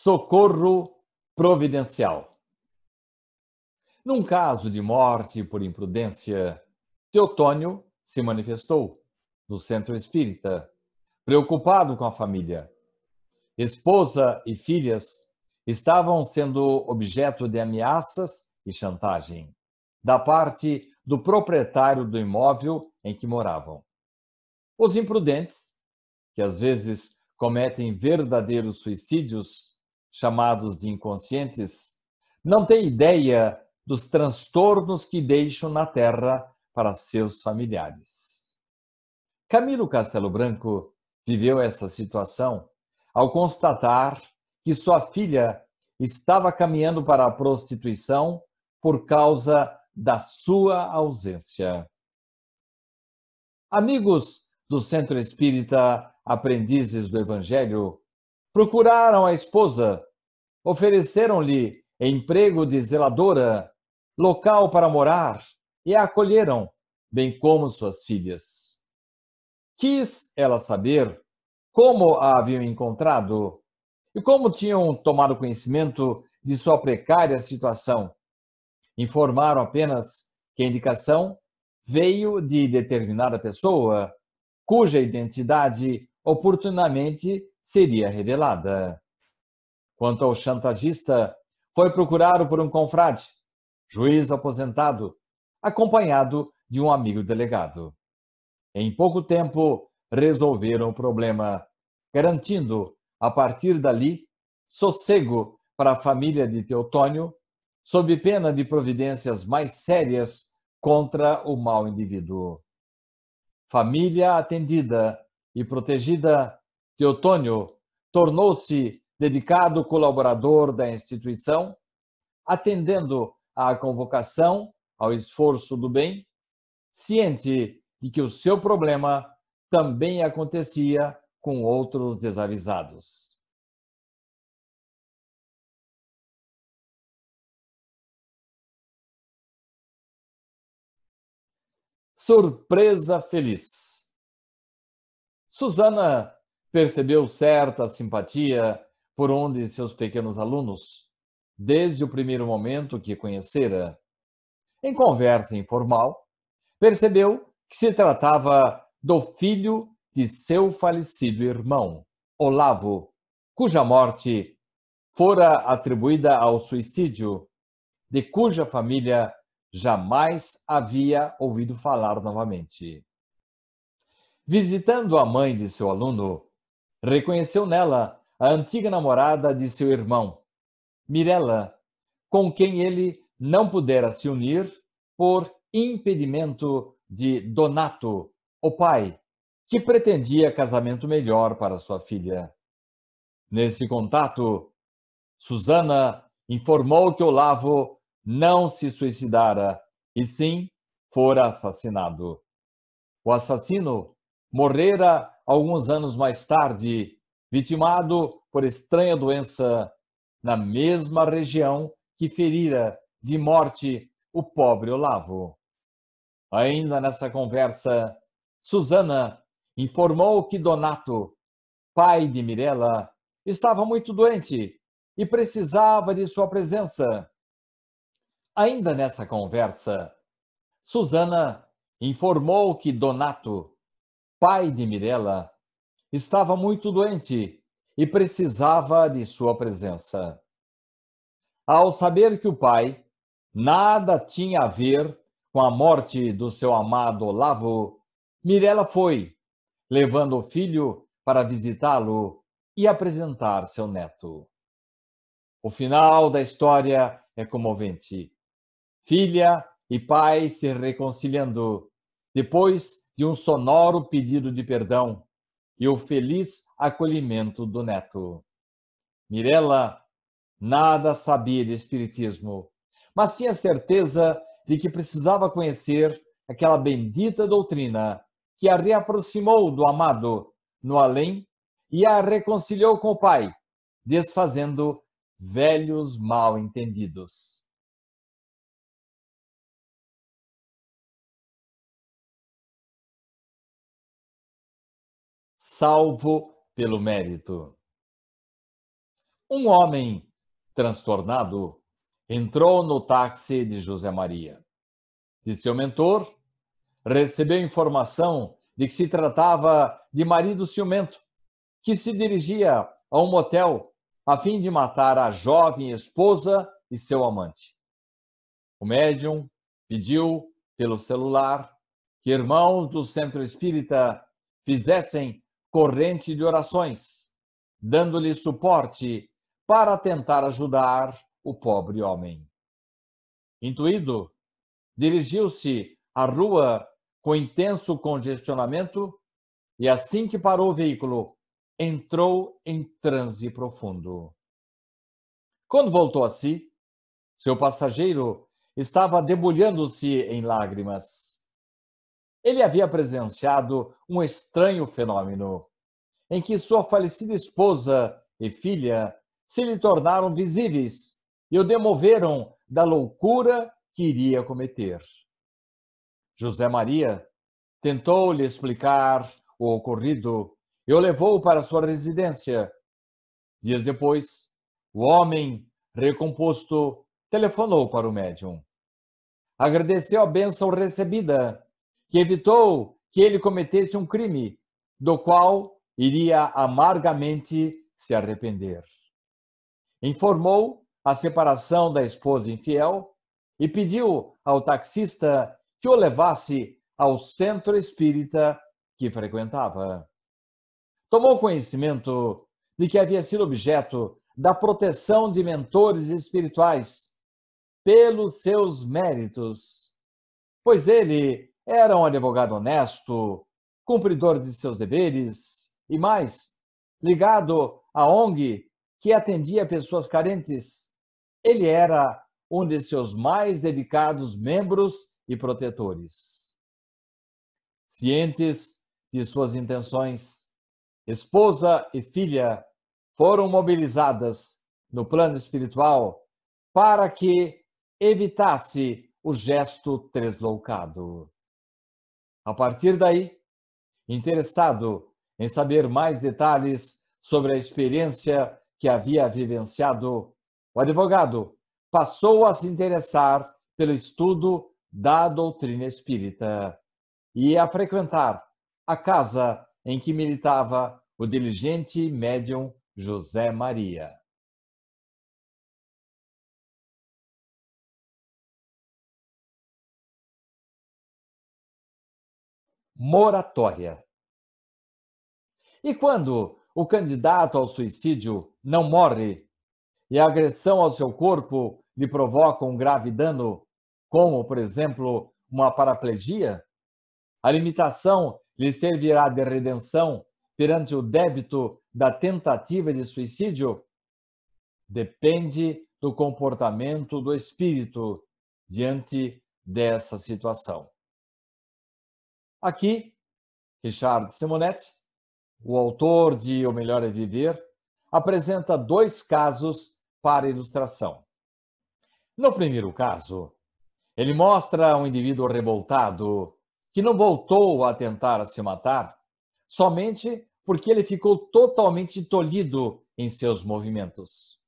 Speaker 2: socorro providencial. Num caso de morte
Speaker 1: por imprudência, Teotônio se manifestou no centro espírita, preocupado com a família. Esposa e filhas estavam sendo objeto de ameaças e chantagem da parte do proprietário do imóvel em que moravam. Os imprudentes, que às vezes cometem verdadeiros suicídios, chamados de inconscientes, não têm ideia dos transtornos que deixam na terra para seus familiares. Camilo Castelo Branco viveu essa situação ao constatar que sua filha estava caminhando para a prostituição por causa da sua ausência. Amigos do Centro Espírita Aprendizes do Evangelho, procuraram a esposa, ofereceram-lhe emprego de zeladora, local para morar, e a acolheram, bem como suas filhas. Quis ela saber como a haviam encontrado e como tinham tomado conhecimento de sua precária situação. Informaram apenas que a indicação veio de determinada pessoa, cuja identidade oportunamente seria revelada. Quanto ao chantagista, foi procurado por um confrade, juiz aposentado, acompanhado de um amigo delegado. Em pouco tempo, resolveram o problema, garantindo, a partir dali, sossego para a família de Teotônio, sob pena de providências mais sérias contra o mau indivíduo. Família atendida e protegida Teotônio tornou-se dedicado colaborador da instituição, atendendo à convocação ao esforço do bem, ciente de que o seu problema também
Speaker 2: acontecia com outros desavisados. Surpresa feliz.
Speaker 1: Susana percebeu certa simpatia por um de seus pequenos alunos, desde o primeiro momento que conhecera. Em conversa informal, percebeu que se tratava do filho de seu falecido irmão, Olavo, cuja morte fora atribuída ao suicídio, de cuja família jamais havia ouvido falar novamente. Visitando a mãe de seu aluno, Reconheceu nela a antiga namorada de seu irmão, Mirella, com quem ele não pudera se unir por impedimento de Donato, o pai, que pretendia casamento melhor para sua filha. Nesse contato, Susana informou que Olavo não se suicidara e sim fora assassinado. O assassino morrera alguns anos mais tarde, vitimado por estranha doença na mesma região que ferira de morte o pobre Olavo. Ainda nessa conversa, Susana informou que Donato, pai de Mirella, estava muito doente e precisava de sua presença. Ainda nessa conversa, Susana informou que Donato pai de Mirella, estava muito doente e precisava de sua presença. Ao saber que o pai nada tinha a ver com a morte do seu amado Olavo, Mirella foi, levando o filho para visitá-lo e apresentar seu neto. O final da história é comovente. Filha e pai se reconciliando depois de um sonoro pedido de perdão e o feliz acolhimento do neto. Mirella nada sabia de espiritismo, mas tinha certeza de que precisava conhecer aquela bendita doutrina que a reaproximou do amado
Speaker 2: no além e a reconciliou com o Pai, desfazendo velhos mal entendidos. salvo pelo mérito. Um homem
Speaker 1: transtornado entrou no táxi de José Maria. De seu mentor, recebeu informação de que se tratava de marido ciumento, que se dirigia a um motel a fim de matar a jovem esposa e seu amante. O médium pediu pelo celular que irmãos do centro espírita fizessem corrente de orações, dando-lhe suporte para tentar ajudar o pobre homem. Intuído, dirigiu-se à rua com intenso congestionamento e, assim que parou o veículo, entrou em transe profundo. Quando voltou a si, seu passageiro estava debulhando-se em lágrimas ele havia presenciado um estranho fenômeno em que sua falecida esposa e filha se lhe tornaram visíveis e o demoveram da loucura que iria cometer. José Maria tentou lhe explicar o ocorrido e o levou para sua residência. Dias depois, o homem, recomposto, telefonou para o médium. Agradeceu a bênção recebida que evitou que ele cometesse um crime do qual iria amargamente se arrepender. Informou a separação da esposa infiel e pediu ao taxista que o levasse ao centro espírita que frequentava. Tomou conhecimento de que havia sido objeto da proteção de mentores espirituais pelos seus méritos, pois ele era um advogado honesto, cumpridor de seus deveres e mais, ligado à ONG que atendia pessoas carentes. Ele era um de seus mais dedicados membros e protetores. Cientes de suas intenções, esposa e filha foram mobilizadas no plano espiritual para que evitasse o gesto tresloucado. A partir daí, interessado em saber mais detalhes sobre a experiência que havia vivenciado, o advogado passou a se interessar pelo estudo da doutrina espírita e a frequentar a casa em que
Speaker 2: militava o diligente médium José Maria. moratória. E quando o candidato ao suicídio não morre e a
Speaker 1: agressão ao seu corpo lhe provoca um grave dano, como, por exemplo, uma paraplegia, a limitação lhe servirá de redenção perante o débito da tentativa de suicídio? Depende do comportamento do espírito diante dessa situação. Aqui, Richard Simonetti, o autor de O Melhor é Viver, apresenta dois casos para ilustração. No primeiro caso, ele mostra um indivíduo revoltado que não voltou a tentar se matar somente porque ele ficou totalmente tolhido em seus movimentos.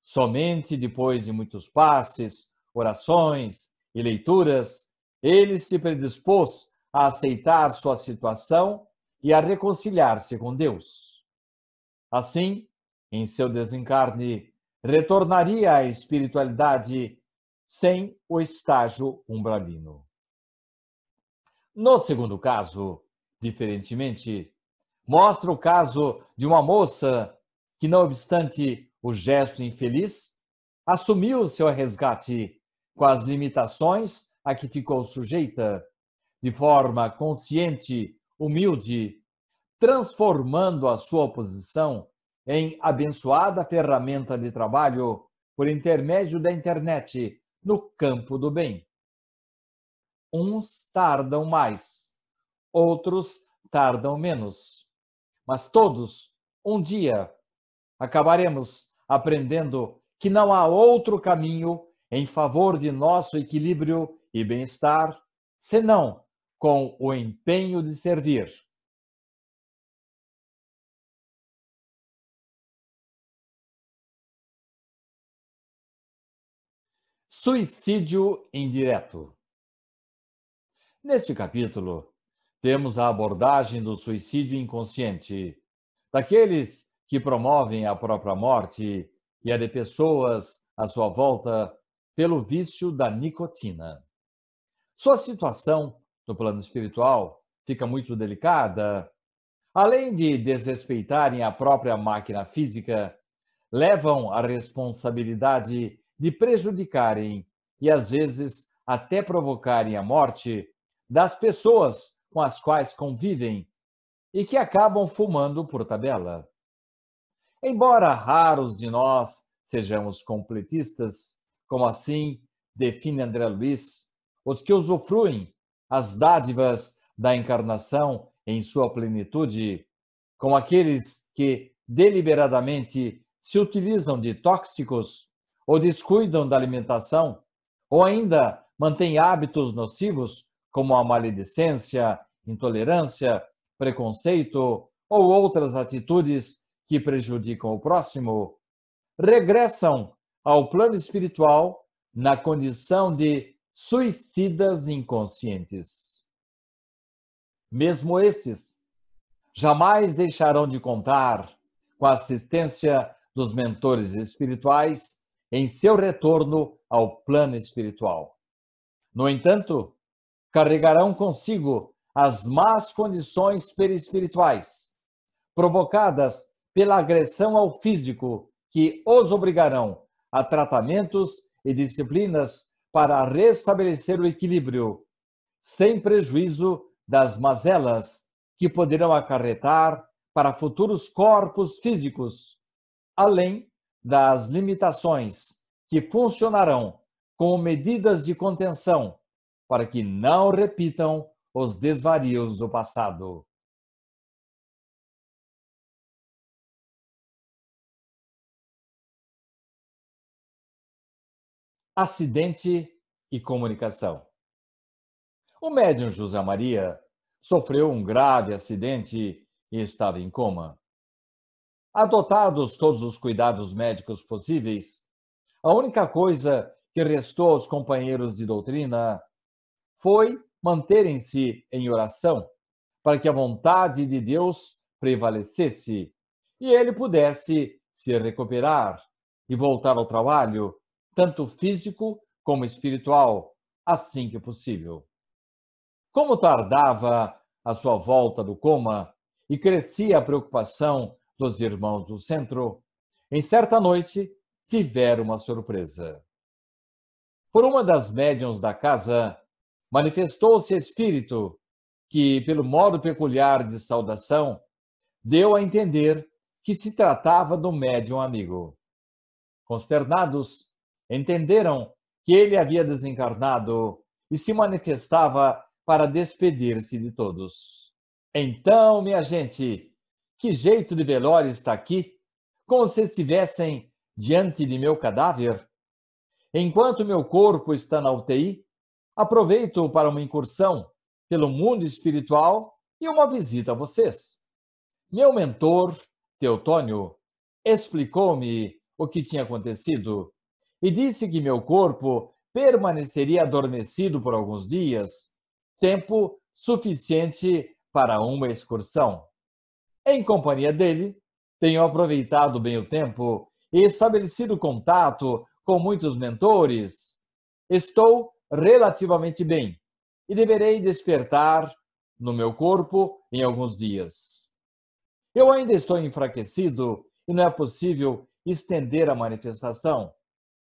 Speaker 1: Somente depois de muitos passes, orações e leituras, ele se predispôs a aceitar sua situação e a reconciliar-se com Deus. Assim, em seu desencarne, retornaria à espiritualidade sem o estágio umbralino. No segundo caso, diferentemente, mostra o caso de uma moça que, não obstante o gesto infeliz, assumiu seu resgate com as limitações a que ficou sujeita de forma consciente, humilde, transformando a sua oposição em abençoada ferramenta de trabalho por intermédio da internet no campo do bem. Uns tardam mais, outros tardam menos, mas todos, um dia, acabaremos aprendendo que não há outro caminho em favor de nosso equilíbrio e bem-estar
Speaker 2: senão com o empenho de servir. Suicídio indireto.
Speaker 1: Neste capítulo, temos a abordagem do suicídio inconsciente, daqueles que promovem a própria morte e a de pessoas à sua volta pelo vício da nicotina. Sua situação no plano espiritual fica muito delicada, além de desrespeitarem a própria máquina física, levam a responsabilidade de prejudicarem e às vezes até provocarem a morte das pessoas com as quais convivem e que acabam fumando por tabela. Embora raros de nós sejamos completistas, como assim define André Luiz, os que usufruem as dádivas da encarnação em sua plenitude com aqueles que deliberadamente se utilizam de tóxicos ou descuidam da alimentação ou ainda mantêm hábitos nocivos como a maledicência, intolerância, preconceito ou outras atitudes que prejudicam o próximo, regressam ao plano espiritual na condição de suicidas inconscientes. Mesmo esses jamais deixarão de contar com a assistência dos mentores espirituais em seu retorno ao plano espiritual. No entanto, carregarão consigo as más condições perispirituais provocadas pela agressão ao físico que os obrigarão a tratamentos e disciplinas para restabelecer o equilíbrio, sem prejuízo das mazelas que poderão acarretar para futuros corpos físicos, além das limitações que funcionarão como medidas de contenção para que
Speaker 2: não repitam os desvarios do passado. acidente e comunicação.
Speaker 1: O médium José Maria sofreu um grave acidente e estava em coma. Adotados todos os cuidados médicos possíveis, a única coisa que restou aos companheiros de doutrina foi manterem-se em oração para que a vontade de Deus prevalecesse e ele pudesse se recuperar e voltar ao trabalho tanto físico como espiritual, assim que possível. Como tardava a sua volta do coma e crescia a preocupação dos irmãos do centro, em certa noite tiveram uma surpresa. Por uma das médiums da casa, manifestou-se espírito que, pelo modo peculiar de saudação, deu a entender que se tratava do médium amigo. Consternados, entenderam que ele havia desencarnado e se manifestava para despedir-se de todos. Então, minha gente, que jeito de velório está aqui? Como se estivessem diante de meu cadáver? Enquanto meu corpo está na UTI, aproveito para uma incursão pelo mundo espiritual e uma visita a vocês. Meu mentor, Teotônio, explicou-me o que tinha acontecido e disse que meu corpo permaneceria adormecido por alguns dias, tempo suficiente para uma excursão. Em companhia dele, tenho aproveitado bem o tempo e estabelecido contato com muitos mentores. Estou relativamente bem e deverei despertar no meu corpo em alguns dias. Eu ainda estou enfraquecido e não é possível estender a manifestação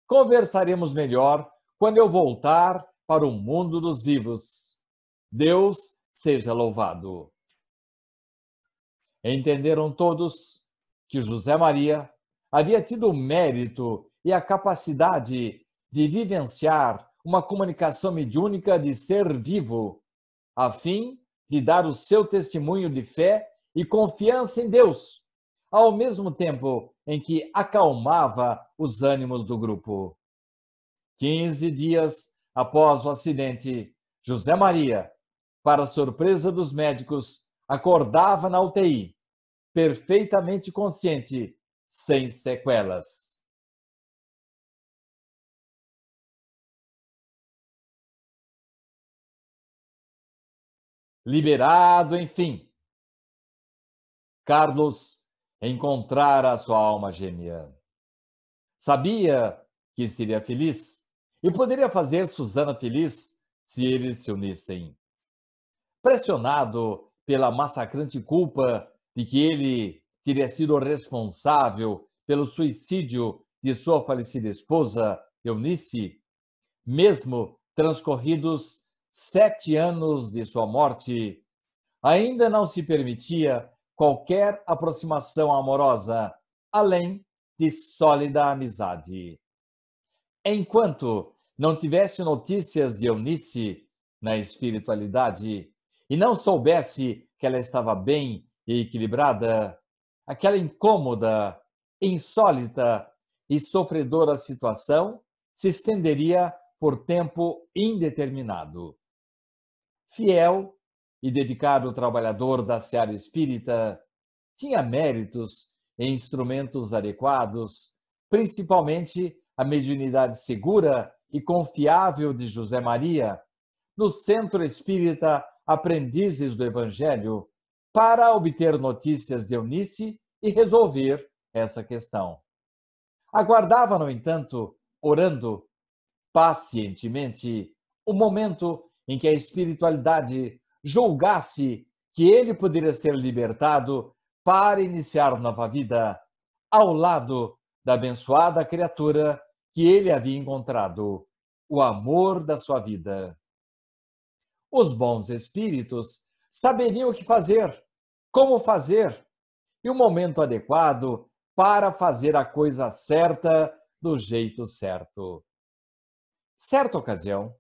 Speaker 1: conversaremos melhor quando eu voltar para o mundo dos vivos. Deus seja louvado. Entenderam todos que José Maria havia tido o mérito e a capacidade de vivenciar uma comunicação mediúnica de ser vivo, a fim de dar o seu testemunho de fé e confiança em Deus ao mesmo tempo em que acalmava os ânimos do grupo. Quinze dias após o acidente, José Maria, para surpresa dos médicos, acordava na UTI,
Speaker 2: perfeitamente consciente, sem sequelas. Liberado, enfim. Carlos encontrar a sua alma gêmea.
Speaker 1: Sabia que seria feliz e poderia fazer Susana feliz se eles se unissem. Pressionado pela massacrante culpa de que ele teria sido responsável pelo suicídio de sua falecida esposa, Eunice, mesmo transcorridos sete anos de sua morte, ainda não se permitia qualquer aproximação amorosa, além de sólida amizade. Enquanto não tivesse notícias de Eunice na espiritualidade e não soubesse que ela estava bem e equilibrada, aquela incômoda, insólita e sofredora situação se estenderia por tempo indeterminado. Fiel e dedicado trabalhador da seara espírita, tinha méritos e instrumentos adequados, principalmente a mediunidade segura e confiável de José Maria, no Centro Espírita Aprendizes do Evangelho, para obter notícias de Eunice e resolver essa questão. Aguardava, no entanto, orando pacientemente, o momento em que a espiritualidade julgasse que ele poderia ser libertado para iniciar nova vida ao lado da abençoada criatura que ele havia encontrado, o amor da sua vida. Os bons espíritos saberiam o que fazer, como fazer e o momento adequado para fazer a coisa certa do jeito certo. Certa ocasião,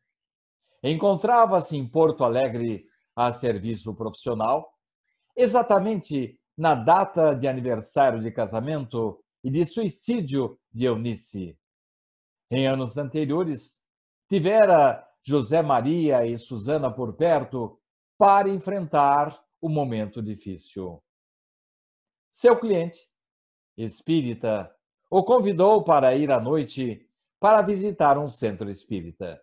Speaker 1: encontrava-se em Porto Alegre a serviço profissional, exatamente na data de aniversário de casamento e de suicídio de Eunice. Em anos anteriores, tivera José Maria e Susana por perto para enfrentar o momento difícil. Seu cliente, espírita, o convidou para ir à noite para visitar um centro espírita.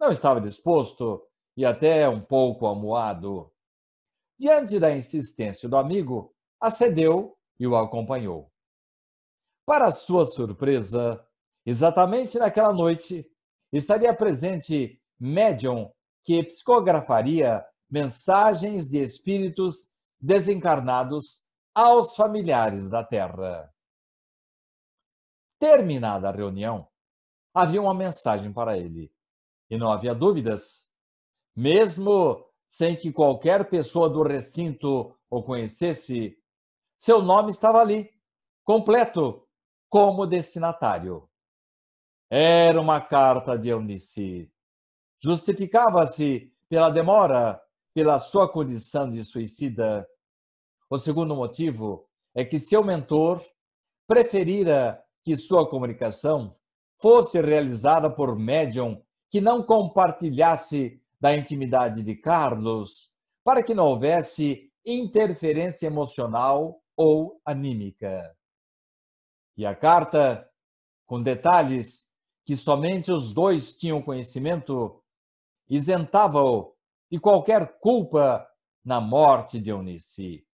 Speaker 1: Não estava disposto e até um pouco amuado. Diante da insistência do amigo, acedeu e o acompanhou. Para sua surpresa, exatamente naquela noite, estaria presente médium que psicografaria mensagens de espíritos desencarnados aos familiares da Terra. Terminada a reunião, havia uma mensagem para ele, e não havia dúvidas mesmo sem que qualquer pessoa do recinto o conhecesse, seu nome estava ali, completo, como destinatário. Era uma carta de Eunice. Justificava-se pela demora, pela sua condição de suicida. O segundo motivo é que seu mentor preferira que sua comunicação fosse realizada por médium que não compartilhasse da intimidade de Carlos, para que não houvesse interferência emocional ou anímica. E a carta, com detalhes que somente os dois tinham conhecimento, isentava-o de qualquer culpa na morte de Eunice,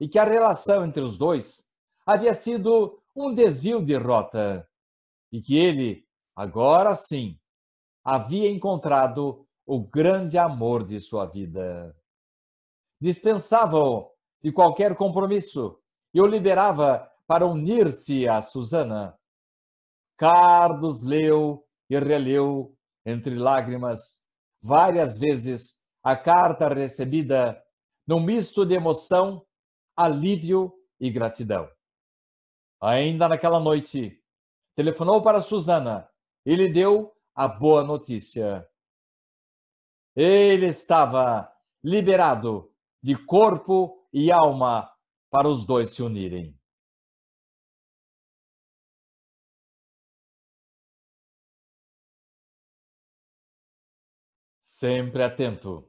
Speaker 1: e que a relação entre os dois havia sido um desvio de rota, e que ele, agora sim, havia encontrado o grande amor de sua vida. Dispensava-o de qualquer compromisso e o liberava para unir-se a Susana. Carlos leu e releu, entre lágrimas, várias vezes a carta recebida num misto de emoção, alívio e gratidão. Ainda naquela noite, telefonou para Susana e lhe deu a boa notícia.
Speaker 2: Ele estava liberado de corpo e alma para os dois se unirem. Sempre atento.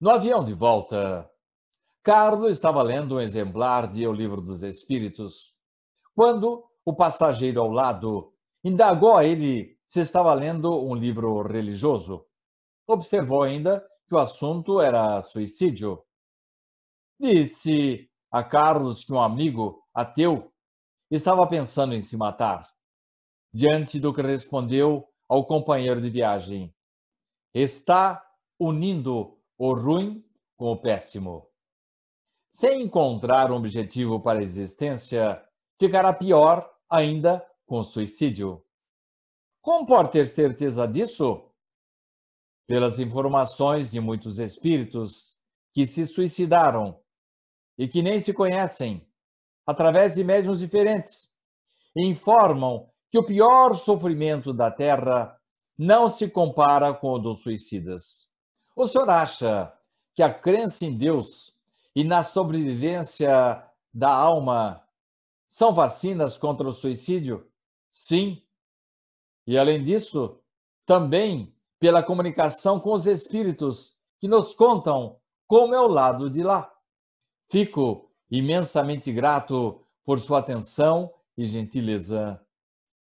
Speaker 2: No avião de volta, Carlos estava
Speaker 1: lendo um exemplar de O Livro dos Espíritos, quando o passageiro ao lado indagou a ele se estava lendo um livro religioso observou ainda que o assunto era suicídio. Disse a Carlos que um amigo, ateu, estava pensando em se matar. Diante do que respondeu ao companheiro de viagem: Está unindo o ruim com o péssimo. Sem encontrar um objetivo para a existência, ficará pior ainda com o suicídio. Como pode ter certeza disso? pelas informações de muitos espíritos que se suicidaram e que nem se conhecem, através de médiuns diferentes, informam que o pior sofrimento da Terra não se compara com o dos suicidas. O senhor acha que a crença em Deus e na sobrevivência da alma são vacinas contra o suicídio? Sim. E além disso, também pela comunicação com os espíritos que nos contam como é o lado de lá. Fico imensamente grato por sua atenção e gentileza.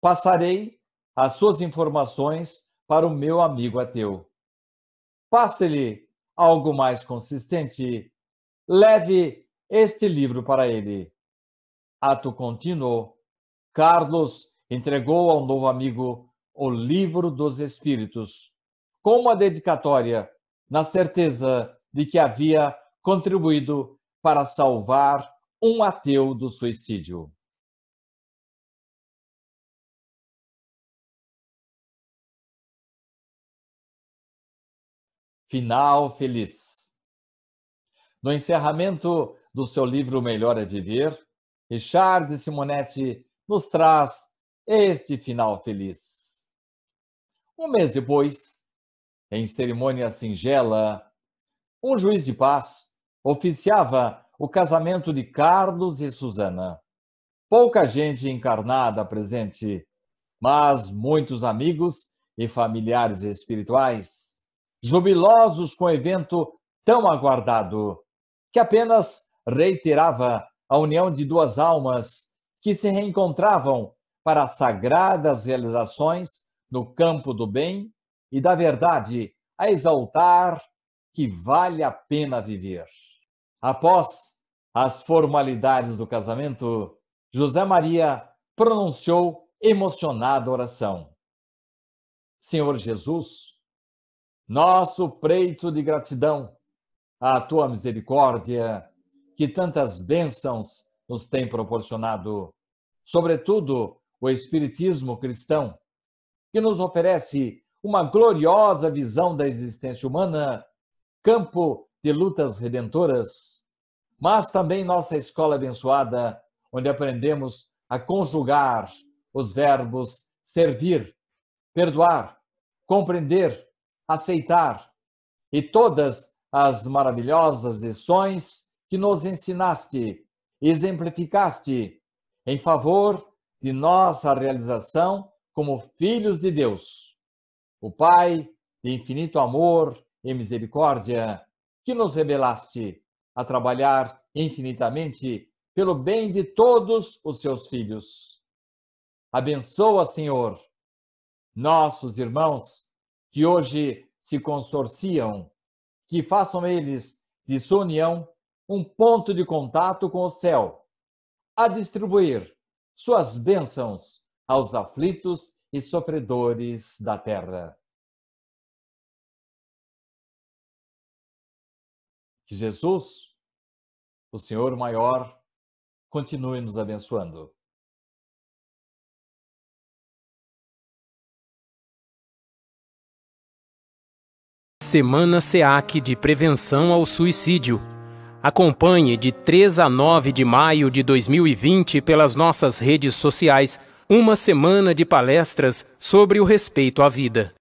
Speaker 1: Passarei as suas informações para o meu amigo ateu. Passe-lhe algo mais consistente. Leve este livro para ele. Ato continuou. Carlos entregou ao novo amigo o Livro dos Espíritos com uma dedicatória, na certeza de que havia contribuído para
Speaker 2: salvar um ateu do suicídio. Final feliz. No encerramento do seu
Speaker 1: livro Melhor é Viver, Richard Simonetti nos traz este final feliz. Um mês depois, em cerimônia singela, um juiz de paz oficiava o casamento de Carlos e Susana. Pouca gente encarnada presente, mas muitos amigos e familiares espirituais, jubilosos com o evento tão aguardado, que apenas reiterava a união de duas almas que se reencontravam para sagradas realizações no campo do bem e da verdade a exaltar que vale a pena viver. Após as formalidades do casamento, José Maria pronunciou emocionada oração. Senhor Jesus, nosso preito de gratidão, à tua misericórdia, que tantas bênçãos nos tem proporcionado, sobretudo o Espiritismo cristão, que nos oferece uma gloriosa visão da existência humana, campo de lutas redentoras, mas também nossa escola abençoada, onde aprendemos a conjugar os verbos servir, perdoar, compreender, aceitar e todas as maravilhosas lições que nos ensinaste, exemplificaste em favor de nossa realização como filhos de Deus o Pai de infinito amor e misericórdia, que nos revelaste a trabalhar infinitamente pelo bem de todos os seus filhos. Abençoa, Senhor, nossos irmãos que hoje se consorciam, que façam eles de sua união um ponto de contato com o céu, a distribuir suas bênçãos aos
Speaker 2: aflitos e sofredores da terra. Que Jesus, o Senhor maior, continue nos abençoando. Semana SEAC de Prevenção ao Suicídio. Acompanhe de 3
Speaker 1: a 9 de maio de 2020 pelas nossas redes sociais uma semana de palestras sobre o respeito à vida.